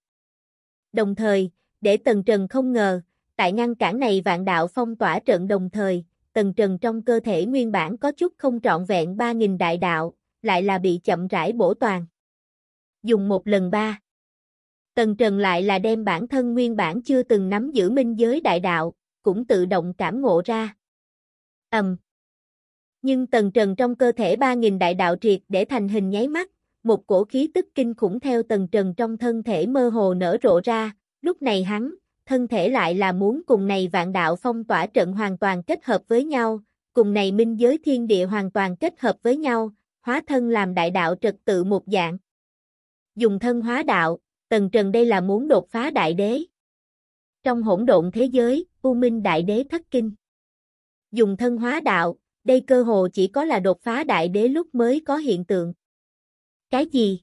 Đồng thời, để tần trần không ngờ, tại ngăn cản này vạn đạo phong tỏa trận đồng thời, tần trần trong cơ thể nguyên bản có chút không trọn vẹn 3.000 đại đạo, lại là bị chậm rãi bổ toàn. Dùng một lần ba. Tần Trần lại là đem bản thân nguyên bản chưa từng nắm giữ minh giới đại đạo, cũng tự động cảm ngộ ra. Ầm, um, nhưng tần trần trong cơ thể 3.000 đại đạo triệt để thành hình nháy mắt, một cổ khí tức kinh khủng theo tần trần trong thân thể mơ hồ nở rộ ra, lúc này hắn, thân thể lại là muốn cùng này vạn đạo phong tỏa trận hoàn toàn kết hợp với nhau, cùng này minh giới thiên địa hoàn toàn kết hợp với nhau, hóa thân làm đại đạo trật tự một dạng. Dùng thân hóa đạo, tần trần đây là muốn đột phá đại đế. Trong hỗn độn thế giới, U Minh Đại Đế thất kinh. Dùng thân hóa đạo, đây cơ hồ chỉ có là đột phá đại đế lúc mới có hiện tượng. Cái gì?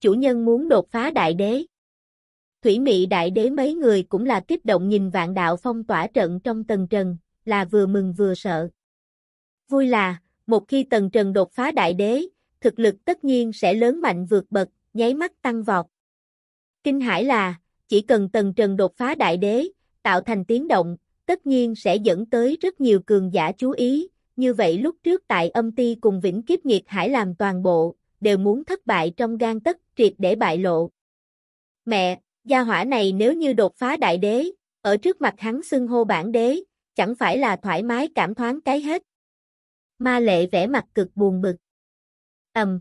Chủ nhân muốn đột phá đại đế. Thủy Mị đại đế mấy người cũng là kích động nhìn vạn đạo phong tỏa trận trong tầng trần, là vừa mừng vừa sợ. Vui là, một khi tầng trần đột phá đại đế, thực lực tất nhiên sẽ lớn mạnh vượt bậc, nháy mắt tăng vọt. Kinh hải là, chỉ cần tầng trần đột phá đại đế, tạo thành tiếng động, tất nhiên sẽ dẫn tới rất nhiều cường giả chú ý, như vậy lúc trước tại âm ti cùng vĩnh kiếp nghiệt hải làm toàn bộ, đều muốn thất bại trong gan tất triệt để bại lộ. Mẹ, gia hỏa này nếu như đột phá đại đế, ở trước mặt hắn xưng hô bản đế, chẳng phải là thoải mái cảm thoáng cái hết. Ma lệ vẻ mặt cực buồn bực. Ầm.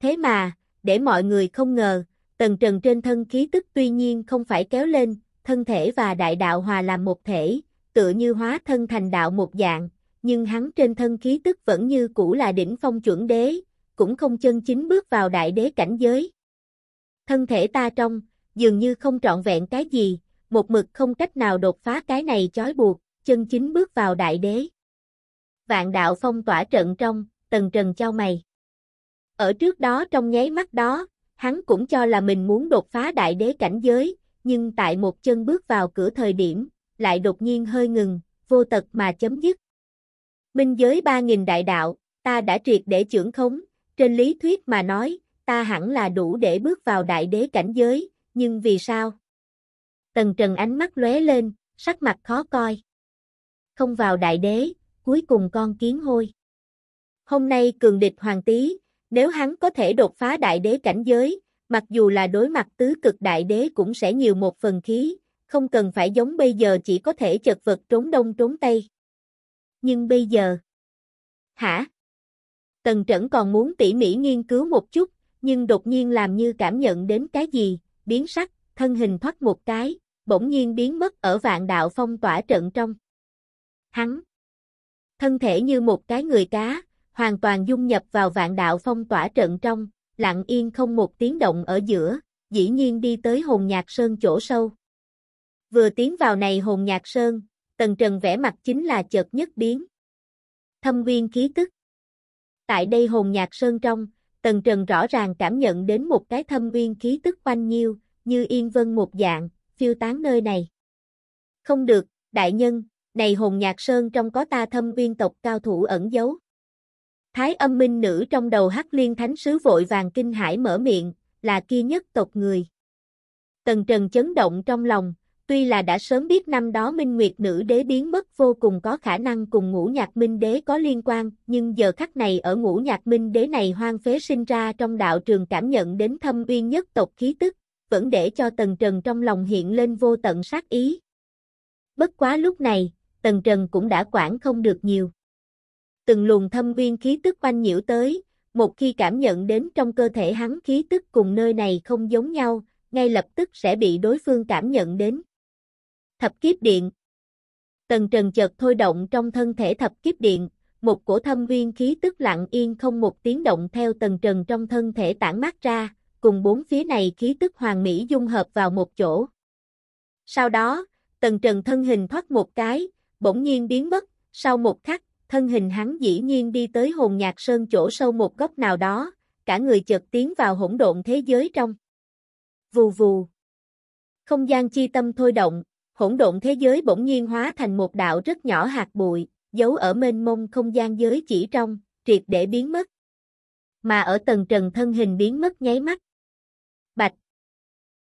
Thế mà, để mọi người không ngờ, tần trần trên thân khí tức tuy nhiên không phải kéo lên, thân thể và đại đạo hòa làm một thể, tựa như hóa thân thành đạo một dạng, nhưng hắn trên thân khí tức vẫn như cũ là đỉnh phong chuẩn đế, cũng không chân chính bước vào đại đế cảnh giới. Thân thể ta trong, dường như không trọn vẹn cái gì, một mực không cách nào đột phá cái này chói buộc, chân chính bước vào đại đế. Vạn đạo phong tỏa trận trong, tầng trần cho mày. Ở trước đó trong nháy mắt đó, hắn cũng cho là mình muốn đột phá đại đế cảnh giới, nhưng tại một chân bước vào cửa thời điểm, lại đột nhiên hơi ngừng, vô tật mà chấm dứt. Binh giới 3.000 đại đạo, ta đã triệt để trưởng khống, trên lý thuyết mà nói, ta hẳn là đủ để bước vào đại đế cảnh giới, nhưng vì sao? Tần Trần ánh mắt lóe lên, sắc mặt khó coi. Không vào đại đế, cuối cùng con kiến hôi. Hôm nay cường địch hoàng tý, nếu hắn có thể đột phá đại đế cảnh giới, mặc dù là đối mặt tứ cực đại đế cũng sẽ nhiều một phần khí, không cần phải giống bây giờ chỉ có thể chật vật trốn đông trốn tây nhưng bây giờ... Hả? Tần Trẩn còn muốn tỉ mỉ nghiên cứu một chút, nhưng đột nhiên làm như cảm nhận đến cái gì, biến sắc, thân hình thoát một cái, bỗng nhiên biến mất ở vạn đạo phong tỏa trận trong. Hắn, thân thể như một cái người cá, hoàn toàn dung nhập vào vạn đạo phong tỏa trận trong, lặng yên không một tiếng động ở giữa, dĩ nhiên đi tới hồn nhạc sơn chỗ sâu. Vừa tiến vào này hồn nhạc sơn, Tần Trần vẽ mặt chính là chợt nhất biến. Thâm nguyên khí tức. Tại đây hồn nhạc sơn trong, Tần Trần rõ ràng cảm nhận đến một cái thâm nguyên khí tức quanh nhiêu, như yên vân một dạng, phiêu tán nơi này. Không được, đại nhân, này hồn nhạc sơn trong có ta thâm nguyên tộc cao thủ ẩn giấu. Thái âm minh nữ trong đầu hắc liên thánh sứ vội vàng kinh hải mở miệng, là kia nhất tộc người. Tần Trần chấn động trong lòng, Tuy là đã sớm biết năm đó Minh Nguyệt Nữ Đế biến mất vô cùng có khả năng cùng ngũ nhạc Minh Đế có liên quan, nhưng giờ khắc này ở ngũ nhạc Minh Đế này hoang phế sinh ra trong đạo trường cảm nhận đến thâm uyên nhất tộc khí tức, vẫn để cho Tần Trần trong lòng hiện lên vô tận sát ý. Bất quá lúc này, Tần Trần cũng đã quản không được nhiều. Từng luồng thâm uyên khí tức quanh nhiễu tới, một khi cảm nhận đến trong cơ thể hắn khí tức cùng nơi này không giống nhau, ngay lập tức sẽ bị đối phương cảm nhận đến. Thập kiếp điện. Tần Trần chợt thôi động trong thân thể thập kiếp điện, một cổ thâm nguyên khí tức lặng yên không một tiếng động theo Tần Trần trong thân thể tản mát ra, cùng bốn phía này khí tức hoàng mỹ dung hợp vào một chỗ. Sau đó, Tần Trần thân hình thoát một cái, bỗng nhiên biến mất, sau một khắc, thân hình hắn dĩ nhiên đi tới hồn nhạc sơn chỗ sâu một góc nào đó, cả người chợt tiến vào hỗn độn thế giới trong. Vù vù. Không gian chi tâm thôi động, hỗn độn thế giới bỗng nhiên hóa thành một đạo rất nhỏ hạt bụi, giấu ở mênh mông không gian giới chỉ trong, triệt để biến mất. Mà ở tầng trần thân hình biến mất nháy mắt. Bạch.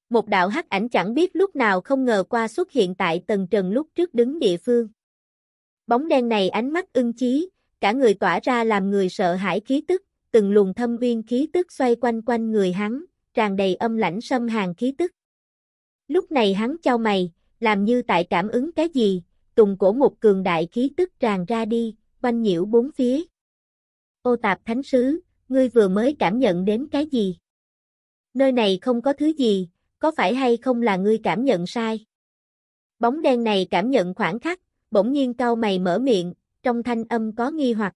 Một đạo hắc ảnh chẳng biết lúc nào không ngờ qua xuất hiện tại tầng trần lúc trước đứng địa phương. Bóng đen này ánh mắt ưng chí, cả người tỏa ra làm người sợ hãi khí tức, từng luồng thâm uyên khí tức xoay quanh quanh người hắn, tràn đầy âm lãnh xâm hàng khí tức. Lúc này hắn trao mày, làm như tại cảm ứng cái gì, tùng cổ một cường đại khí tức tràn ra đi, quanh nhiễu bốn phía. Ô tạp thánh sứ, ngươi vừa mới cảm nhận đến cái gì? Nơi này không có thứ gì, có phải hay không là ngươi cảm nhận sai? Bóng đen này cảm nhận khoảng khắc, bỗng nhiên cau mày mở miệng, trong thanh âm có nghi hoặc.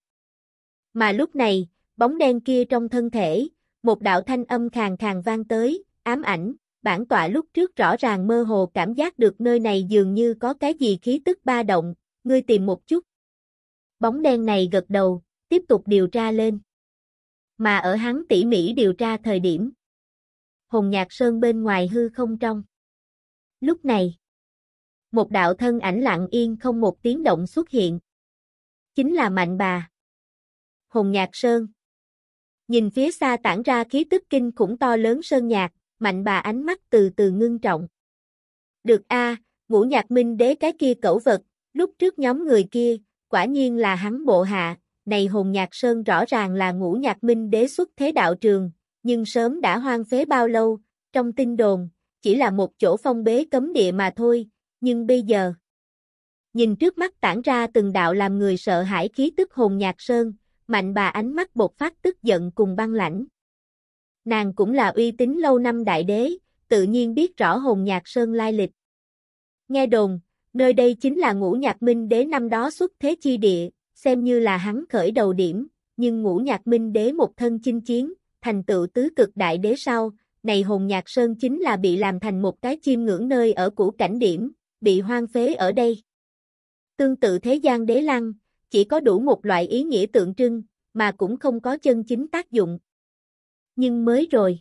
Mà lúc này, bóng đen kia trong thân thể, một đạo thanh âm khàn khàn vang tới, ám ảnh, bản tọa lúc trước rõ ràng mơ hồ cảm giác được nơi này dường như có cái gì khí tức ba động, ngươi tìm một chút. Bóng đen này gật đầu, tiếp tục điều tra lên. Mà ở hắn tỉ mỉ điều tra thời điểm. Hồn nhạc sơn bên ngoài hư không trong. Lúc này, một đạo thân ảnh lặng yên không một tiếng động xuất hiện. Chính là mạnh bà. Hồn nhạc sơn. Nhìn phía xa tản ra khí tức kinh khủng to lớn sơn nhạc, mạnh bà ánh mắt từ từ ngưng trọng. Được a, ngũ nhạc minh đế cái kia cẩu vật, lúc trước nhóm người kia, quả nhiên là hắn bộ hạ, này hồn nhạc sơn rõ ràng là ngũ nhạc minh đế xuất thế đạo trường, nhưng sớm đã hoang phế bao lâu, trong tin đồn, chỉ là một chỗ phong bế cấm địa mà thôi, nhưng bây giờ, nhìn trước mắt tản ra từng đạo làm người sợ hãi khí tức hồn nhạc sơn, mạnh bà ánh mắt bột phát tức giận cùng băng lãnh nàng cũng là uy tín lâu năm đại đế, tự nhiên biết rõ hồn nhạc sơn lai lịch. Nghe đồn, nơi đây chính là ngũ nhạc minh đế năm đó xuất thế chi địa, xem như là hắn khởi đầu điểm, nhưng ngũ nhạc minh đế một thân chinh chiến, thành tựu tứ cực đại đế sau, này hồn nhạc sơn chính là bị làm thành một cái chim ngưỡng nơi ở của cảnh điểm, bị hoang phế ở đây. Tương tự thế gian đế lăng, chỉ có đủ một loại ý nghĩa tượng trưng, mà cũng không có chân chính tác dụng nhưng mới rồi.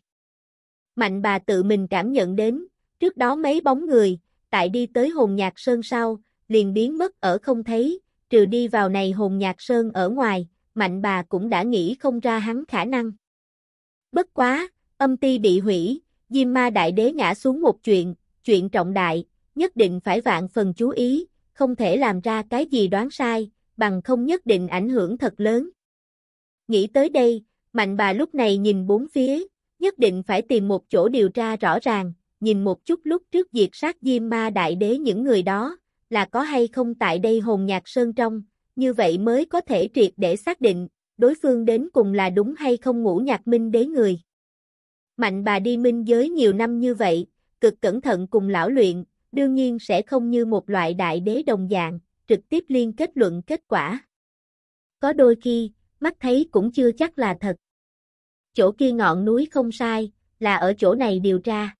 Mạnh bà tự mình cảm nhận đến, trước đó mấy bóng người, tại đi tới hồn nhạc sơn sau, liền biến mất ở không thấy, trừ đi vào này hồn nhạc sơn ở ngoài, mạnh bà cũng đã nghĩ không ra hắn khả năng. Bất quá, âm ti bị hủy, Diêm Ma Đại Đế ngã xuống một chuyện, chuyện trọng đại, nhất định phải vạn phần chú ý, không thể làm ra cái gì đoán sai, bằng không nhất định ảnh hưởng thật lớn. Nghĩ tới đây, Mạnh bà lúc này nhìn bốn phía, nhất định phải tìm một chỗ điều tra rõ ràng, nhìn một chút lúc trước diệt sát Diêm Ma Đại Đế những người đó, là có hay không tại đây hồn nhạc sơn trong, như vậy mới có thể triệt để xác định, đối phương đến cùng là đúng hay không ngũ nhạc minh đế người. Mạnh bà đi minh giới nhiều năm như vậy, cực cẩn thận cùng lão luyện, đương nhiên sẽ không như một loại đại đế đồng dạng, trực tiếp liên kết luận kết quả. Có đôi khi, mắt thấy cũng chưa chắc là thật chỗ kia ngọn núi không sai, là ở chỗ này điều tra.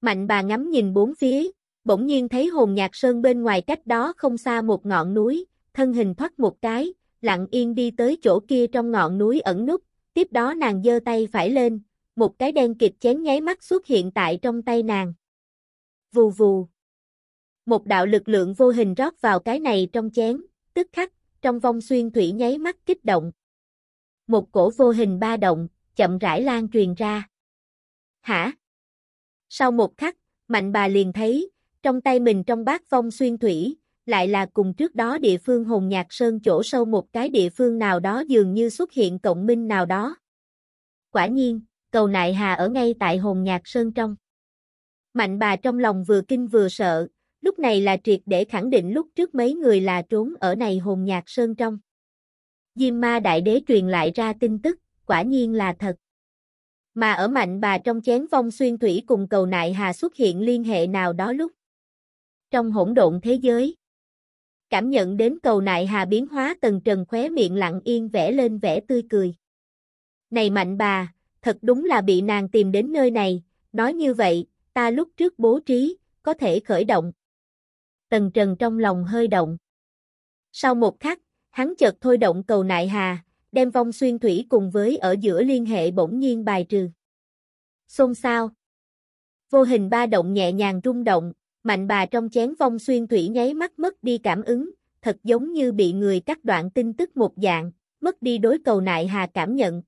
Mạnh bà ngắm nhìn bốn phía, bỗng nhiên thấy hồn nhạc sơn bên ngoài cách đó không xa một ngọn núi, thân hình thoát một cái, lặng yên đi tới chỗ kia trong ngọn núi ẩn núp, tiếp đó nàng giơ tay phải lên, một cái đen kịch chén nháy mắt xuất hiện tại trong tay nàng. Vù vù. Một đạo lực lượng vô hình rót vào cái này trong chén, tức khắc, trong vong xuyên thủy nháy mắt kích động. Một cổ vô hình ba động, chậm rãi lan truyền ra. Hả? Sau một khắc, mạnh bà liền thấy, trong tay mình trong bát phong xuyên thủy, lại là cùng trước đó địa phương hồn nhạc sơn chỗ sâu một cái địa phương nào đó dường như xuất hiện cộng minh nào đó. Quả nhiên, cầu nại hà ở ngay tại hồn nhạc sơn trong. Mạnh bà trong lòng vừa kinh vừa sợ, lúc này là triệt để khẳng định lúc trước mấy người là trốn ở này hồn nhạc sơn trong. Diêm ma đại đế truyền lại ra tin tức quả nhiên là thật. Mà ở mạnh bà trong chén phong xuyên thủy cùng cầu nại hà xuất hiện liên hệ nào đó lúc. Trong hỗn độn thế giới. Cảm nhận đến cầu nại hà biến hóa tần trần khóe miệng lặng yên vẽ lên vẽ tươi cười. Này mạnh bà, thật đúng là bị nàng tìm đến nơi này, nói như vậy, ta lúc trước bố trí, có thể khởi động. Tần Trần trong lòng hơi động. Sau một khắc, hắn chợt thôi động cầu nại hà, đem vong xuyên thủy cùng với ở giữa liên hệ bỗng nhiên bài trừ. Xôn xao. Vô hình ba động nhẹ nhàng rung động, mạnh bà trong chén vong xuyên thủy nháy mắt mất đi cảm ứng, thật giống như bị người cắt đoạn tin tức một dạng, mất đi đối cầu nại hà cảm nhận.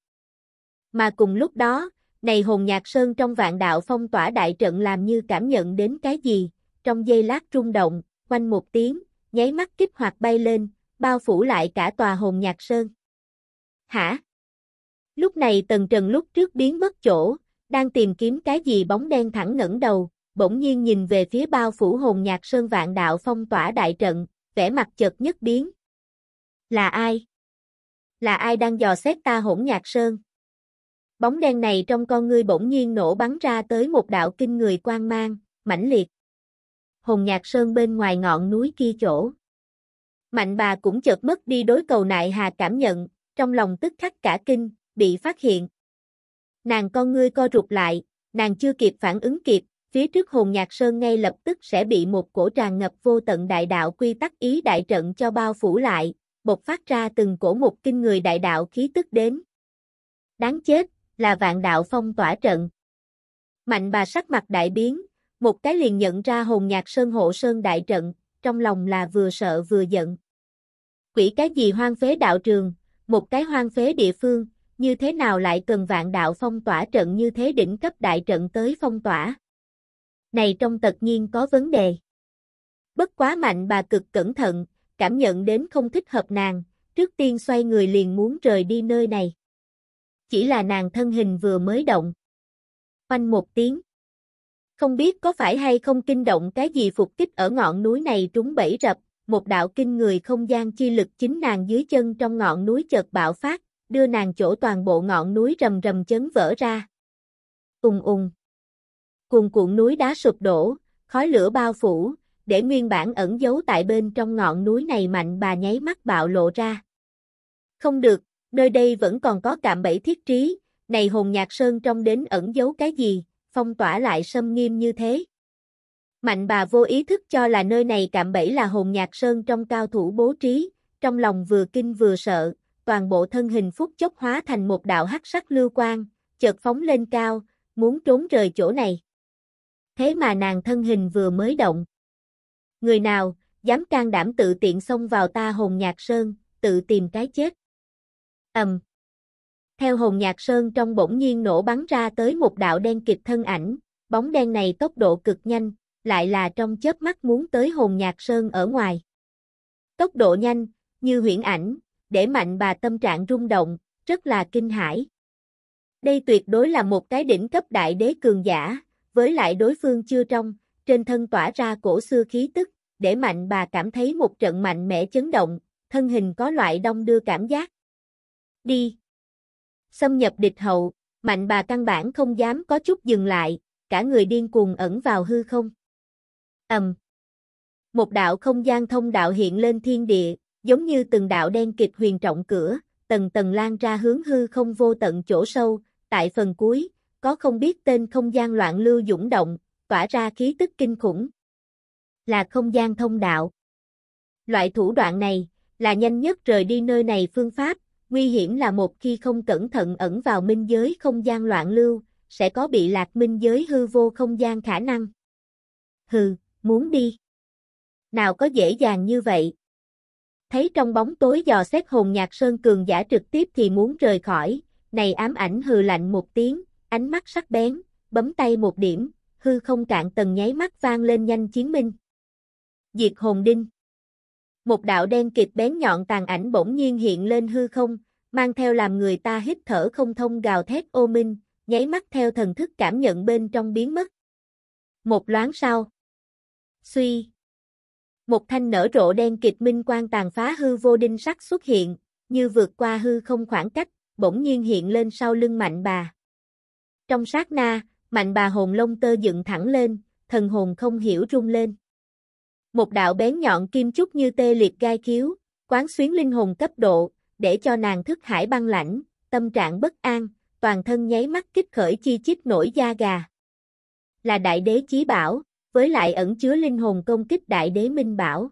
Mà cùng lúc đó, này hồn nhạc sơn trong vạn đạo phong tỏa đại trận làm như cảm nhận đến cái gì, trong giây lát rung động, quanh một tiếng, nháy mắt kích hoạt bay lên, bao phủ lại cả tòa hồn nhạc sơn hả? Lúc này Tần Trần lúc trước biến mất chỗ, đang tìm kiếm cái gì bóng đen thẳng ngẩng đầu, bỗng nhiên nhìn về phía bao phủ hồn nhạc sơn vạn đạo phong tỏa đại trận, vẻ mặt chợt nhất biến. Là ai? Là ai đang dò xét ta hỗn nhạc sơn? Bóng đen này trong con ngươi bỗng nhiên nổ bắn ra tới một đạo kinh người quang mang, mãnh liệt. Hồn nhạc sơn bên ngoài ngọn núi kia chỗ. Mạnh bà cũng chợt mất đi đối cầu nại hà cảm nhận, trong lòng tức khắc cả kinh, bị phát hiện. Nàng con ngươi co rụt lại, nàng chưa kịp phản ứng kịp, phía trước hồn nhạc sơn ngay lập tức sẽ bị một cổ tràn ngập vô tận đại đạo quy tắc ý đại trận cho bao phủ lại, bộc phát ra từng cổ một kinh người đại đạo khí tức đến. Đáng chết, là vạn đạo phong tỏa trận. Mạnh bà sắc mặt đại biến, một cái liền nhận ra hồn nhạc sơn hộ sơn đại trận, trong lòng là vừa sợ vừa giận. Quỷ cái gì hoang phế đạo trường, một cái hoang phế địa phương, như thế nào lại cần vạn đạo phong tỏa trận như thế đỉnh cấp đại trận tới phong tỏa. Này trong tất nhiên có vấn đề. Bất quá mạnh bà cực cẩn thận, cảm nhận đến không thích hợp nàng, trước tiên xoay người liền muốn rời đi nơi này. Chỉ là nàng thân hình vừa mới động. Oanh một tiếng. Không biết có phải hay không kinh động cái gì phục kích ở ngọn núi này trúng bẫy rập, một đạo kinh người không gian chi lực chính nàng dưới chân trong ngọn núi chợt bạo phát, đưa nàng chỗ toàn bộ ngọn núi rầm rầm chấn vỡ ra. Ùng ùng. Cuồn cuộn núi đá sụp đổ, khói lửa bao phủ, để nguyên bản ẩn giấu tại bên trong ngọn núi này mạnh bà nháy mắt bạo lộ ra. Không được, nơi đây vẫn còn có cạm bẫy thiết trí, này hồn nhạc sơn trong đến ẩn giấu cái gì, phong tỏa lại sâm nghiêm như thế. Mạnh bà vô ý thức cho là nơi này cạm bẫy là hồn nhạc sơn trong cao thủ bố trí, trong lòng vừa kinh vừa sợ, toàn bộ thân hình phút chốc hóa thành một đạo hắc sắc lưu quang, chợt phóng lên cao, muốn trốn rời chỗ này. Thế mà nàng thân hình vừa mới động. Người nào, dám can đảm tự tiện xông vào ta hồn nhạc sơn, tự tìm cái chết. Ầm. Theo hồn nhạc sơn trong bỗng nhiên nổ bắn ra tới một đạo đen kịp thân ảnh, bóng đen này tốc độ cực nhanh, lại là trong chớp mắt muốn tới hồn nhạc sơn ở ngoài. Tốc độ nhanh, như huyễn ảnh, để mạnh bà tâm trạng rung động, rất là kinh hãi. Đây tuyệt đối là một cái đỉnh cấp đại đế cường giả, với lại đối phương chưa trong, trên thân tỏa ra cổ xưa khí tức, để mạnh bà cảm thấy một trận mạnh mẽ chấn động, thân hình có loại đông đưa cảm giác. Đi! Xâm nhập địch hậu, mạnh bà căn bản không dám có chút dừng lại, cả người điên cuồng ẩn vào hư không ầm. Một đạo không gian thông đạo hiện lên thiên địa, giống như từng đạo đen kịch huyền trọng cửa, tầng tầng lan ra hướng hư không vô tận chỗ sâu, tại phần cuối, có không biết tên không gian loạn lưu dũng động, tỏa ra khí tức kinh khủng. Là không gian thông đạo. Loại thủ đoạn này, là nhanh nhất rời đi nơi này phương pháp, nguy hiểm là một khi không cẩn thận ẩn vào minh giới không gian loạn lưu, sẽ có bị lạc minh giới hư vô không gian khả năng. Hừ muốn đi. Nào có dễ dàng như vậy. Thấy trong bóng tối dò xét hồn nhạc sơn cường giả trực tiếp thì muốn rời khỏi, này ám ảnh hừ lạnh một tiếng, ánh mắt sắc bén, bấm tay một điểm, hư không cạn tầng nháy mắt vang lên nhanh chiến minh. Diệt hồn đinh. Một đạo đen kịt bén nhọn tàn ảnh bỗng nhiên hiện lên hư không, mang theo làm người ta hít thở không thông gào thét ô minh, nháy mắt theo thần thức cảm nhận bên trong biến mất. Một loáng sau, suy. Một thanh nở rộ đen kịch minh quang tàn phá hư vô đinh sắc xuất hiện, như vượt qua hư không khoảng cách, bỗng nhiên hiện lên sau lưng mạnh bà. Trong sát na, mạnh bà hồn lông tơ dựng thẳng lên, thần hồn không hiểu rung lên. Một đạo bén nhọn kim chúc như tê liệt gai khiếu, quán xuyến linh hồn cấp độ, để cho nàng thức hải băng lãnh, tâm trạng bất an, toàn thân nháy mắt kích khởi chi chít nổi da gà. Là đại đế chí bảo với lại ẩn chứa linh hồn công kích đại đế minh bảo.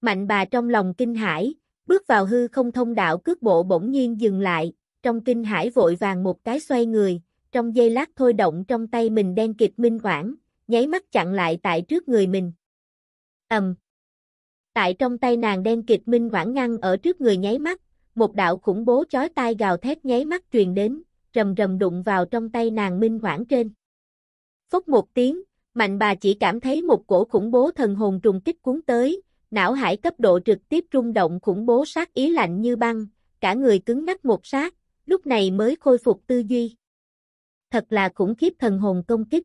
Mạnh bà trong lòng kinh hải bước vào hư không thông đạo cước bộ bỗng nhiên dừng lại, trong kinh hải vội vàng một cái xoay người, trong giây lát thôi động trong tay mình đen kịt minh quảng, nháy mắt chặn lại tại trước người mình. Ầm. Tại trong tay nàng đen kịch minh quảng ngăn ở trước người nháy mắt, một đạo khủng bố chói tai gào thét nháy mắt truyền đến, rầm rầm đụng vào trong tay nàng minh quảng trên. Phốc một tiếng, Mạnh bà chỉ cảm thấy một cổ khủng bố thần hồn trùng kích cuốn tới, não hải cấp độ trực tiếp rung động khủng bố sát ý lạnh như băng, cả người cứng ngắc một sát, lúc này mới khôi phục tư duy. Thật là khủng khiếp thần hồn công kích.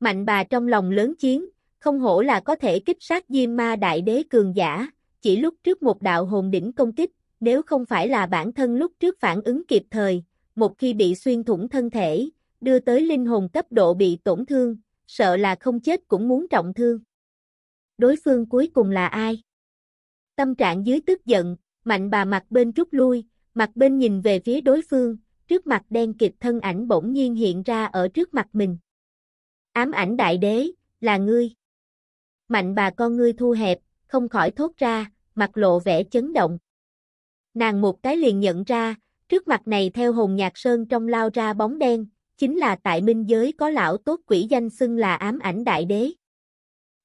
Mạnh bà trong lòng lớn chiến, không hổ là có thể kích sát Diêm Ma Đại Đế cường giả, chỉ lúc trước một đạo hồn đỉnh công kích, nếu không phải là bản thân lúc trước phản ứng kịp thời, một khi bị xuyên thủng thân thể, đưa tới linh hồn cấp độ bị tổn thương, sợ là không chết cũng muốn trọng thương. Đối phương cuối cùng là ai? Tâm trạng dưới tức giận, mạnh bà mặt bên rút lui, mặt bên nhìn về phía đối phương, trước mặt đen kịp thân ảnh bỗng nhiên hiện ra ở trước mặt mình. Ám ảnh đại đế, là ngươi. Mạnh bà con ngươi thu hẹp, không khỏi thốt ra, mặt lộ vẻ chấn động. Nàng một cái liền nhận ra, trước mặt này theo hồn nhạc sơn trong lao ra bóng đen, chính là tại minh giới có lão tốt quỷ danh xưng là ám ảnh đại đế.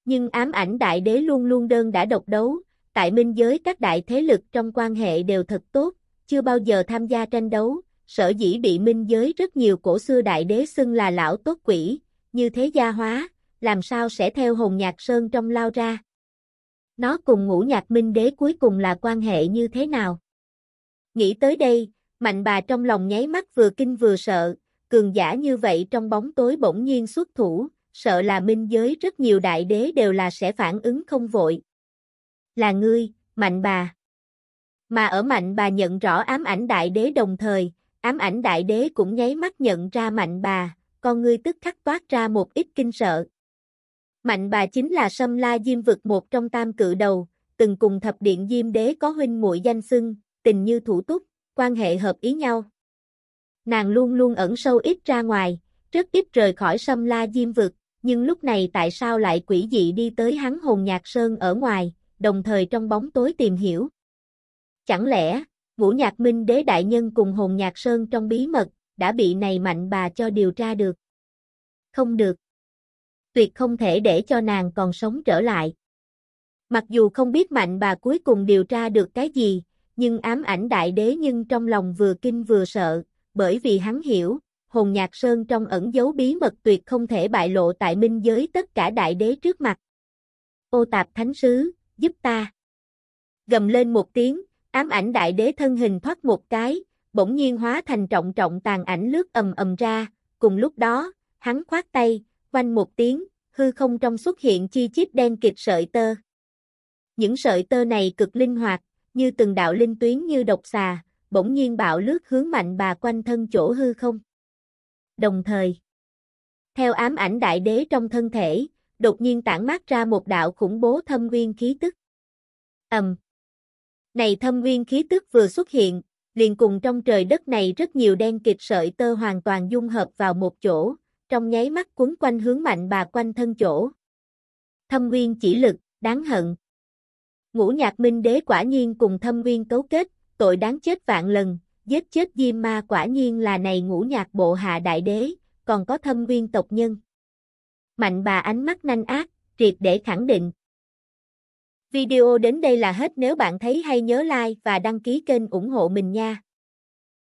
Nhưng ám ảnh đại đế luôn luôn đơn đã độc đấu, tại minh giới các đại thế lực trong quan hệ đều thật tốt, chưa bao giờ tham gia tranh đấu, sở dĩ bị minh giới rất nhiều cổ xưa đại đế xưng là lão tốt quỷ, như thế gia hóa, làm sao sẽ theo hồn nhạc sơn trong lao ra. Nó cùng ngũ nhạc minh đế cuối cùng là quan hệ như thế nào? Nghĩ tới đây, mạnh bà trong lòng nháy mắt vừa kinh vừa sợ, cường giả như vậy trong bóng tối bỗng nhiên xuất thủ, sợ là minh giới rất nhiều đại đế đều là sẽ phản ứng không vội. Là ngươi, mạnh bà. Mà ở mạnh bà nhận rõ ám ảnh đại đế đồng thời, ám ảnh đại đế cũng nháy mắt nhận ra mạnh bà, con ngươi tức khắc toát ra một ít kinh sợ. Mạnh bà chính là Sâm La Diêm vực một trong tam cự đầu, từng cùng thập điện Diêm đế có huynh muội danh xưng, tình như thủ túc, quan hệ hợp ý nhau nàng luôn luôn ẩn sâu ít ra ngoài, rất ít rời khỏi sâm la diêm vực, nhưng lúc này tại sao lại quỷ dị đi tới hắn hồn nhạc sơn ở ngoài, đồng thời trong bóng tối tìm hiểu. Chẳng lẽ, ngũ Nhạc Minh đế đại nhân cùng hồn nhạc sơn trong bí mật, đã bị này mạnh bà cho điều tra được. Không được. Tuyệt không thể để cho nàng còn sống trở lại. Mặc dù không biết mạnh bà cuối cùng điều tra được cái gì, nhưng ám ảnh đại đế nhưng trong lòng vừa kinh vừa sợ, bởi vì hắn hiểu, hồn nhạc sơn trong ẩn dấu bí mật tuyệt không thể bại lộ tại minh giới tất cả đại đế trước mặt. Ô tạp thánh sứ, giúp ta. Gầm lên một tiếng, ám ảnh đại đế thân hình thoát một cái, bỗng nhiên hóa thành trọng trọng tàn ảnh lướt ầm ầm ra, cùng lúc đó, hắn khoát tay, quanh một tiếng, hư không trong xuất hiện chi chít đen kịt sợi tơ. Những sợi tơ này cực linh hoạt, như từng đạo linh tuyến như độc xà, bỗng nhiên bạo lướt hướng mạnh bà quanh thân chỗ hư không. Đồng thời, theo ám ảnh đại đế trong thân thể, đột nhiên tản mát ra một đạo khủng bố thâm nguyên khí tức. Ầm. Này thâm nguyên khí tức vừa xuất hiện, liền cùng trong trời đất này rất nhiều đen kịch sợi tơ hoàn toàn dung hợp vào một chỗ, trong nháy mắt cuốn quanh hướng mạnh bà quanh thân chỗ. Thâm nguyên chỉ lực, đáng hận. Ngũ Nhạc Minh Đế quả nhiên cùng Thâm Nguyên cấu kết, tội đáng chết vạn lần, giết chết Diêm Ma quả nhiên là này ngũ nhạc bộ hạ đại đế, còn có thâm nguyên tộc nhân. Mạnh bà ánh mắt nanh ác, triệt để khẳng định. Video đến đây là hết nếu bạn thấy hay nhớ like và đăng ký kênh ủng hộ mình nha.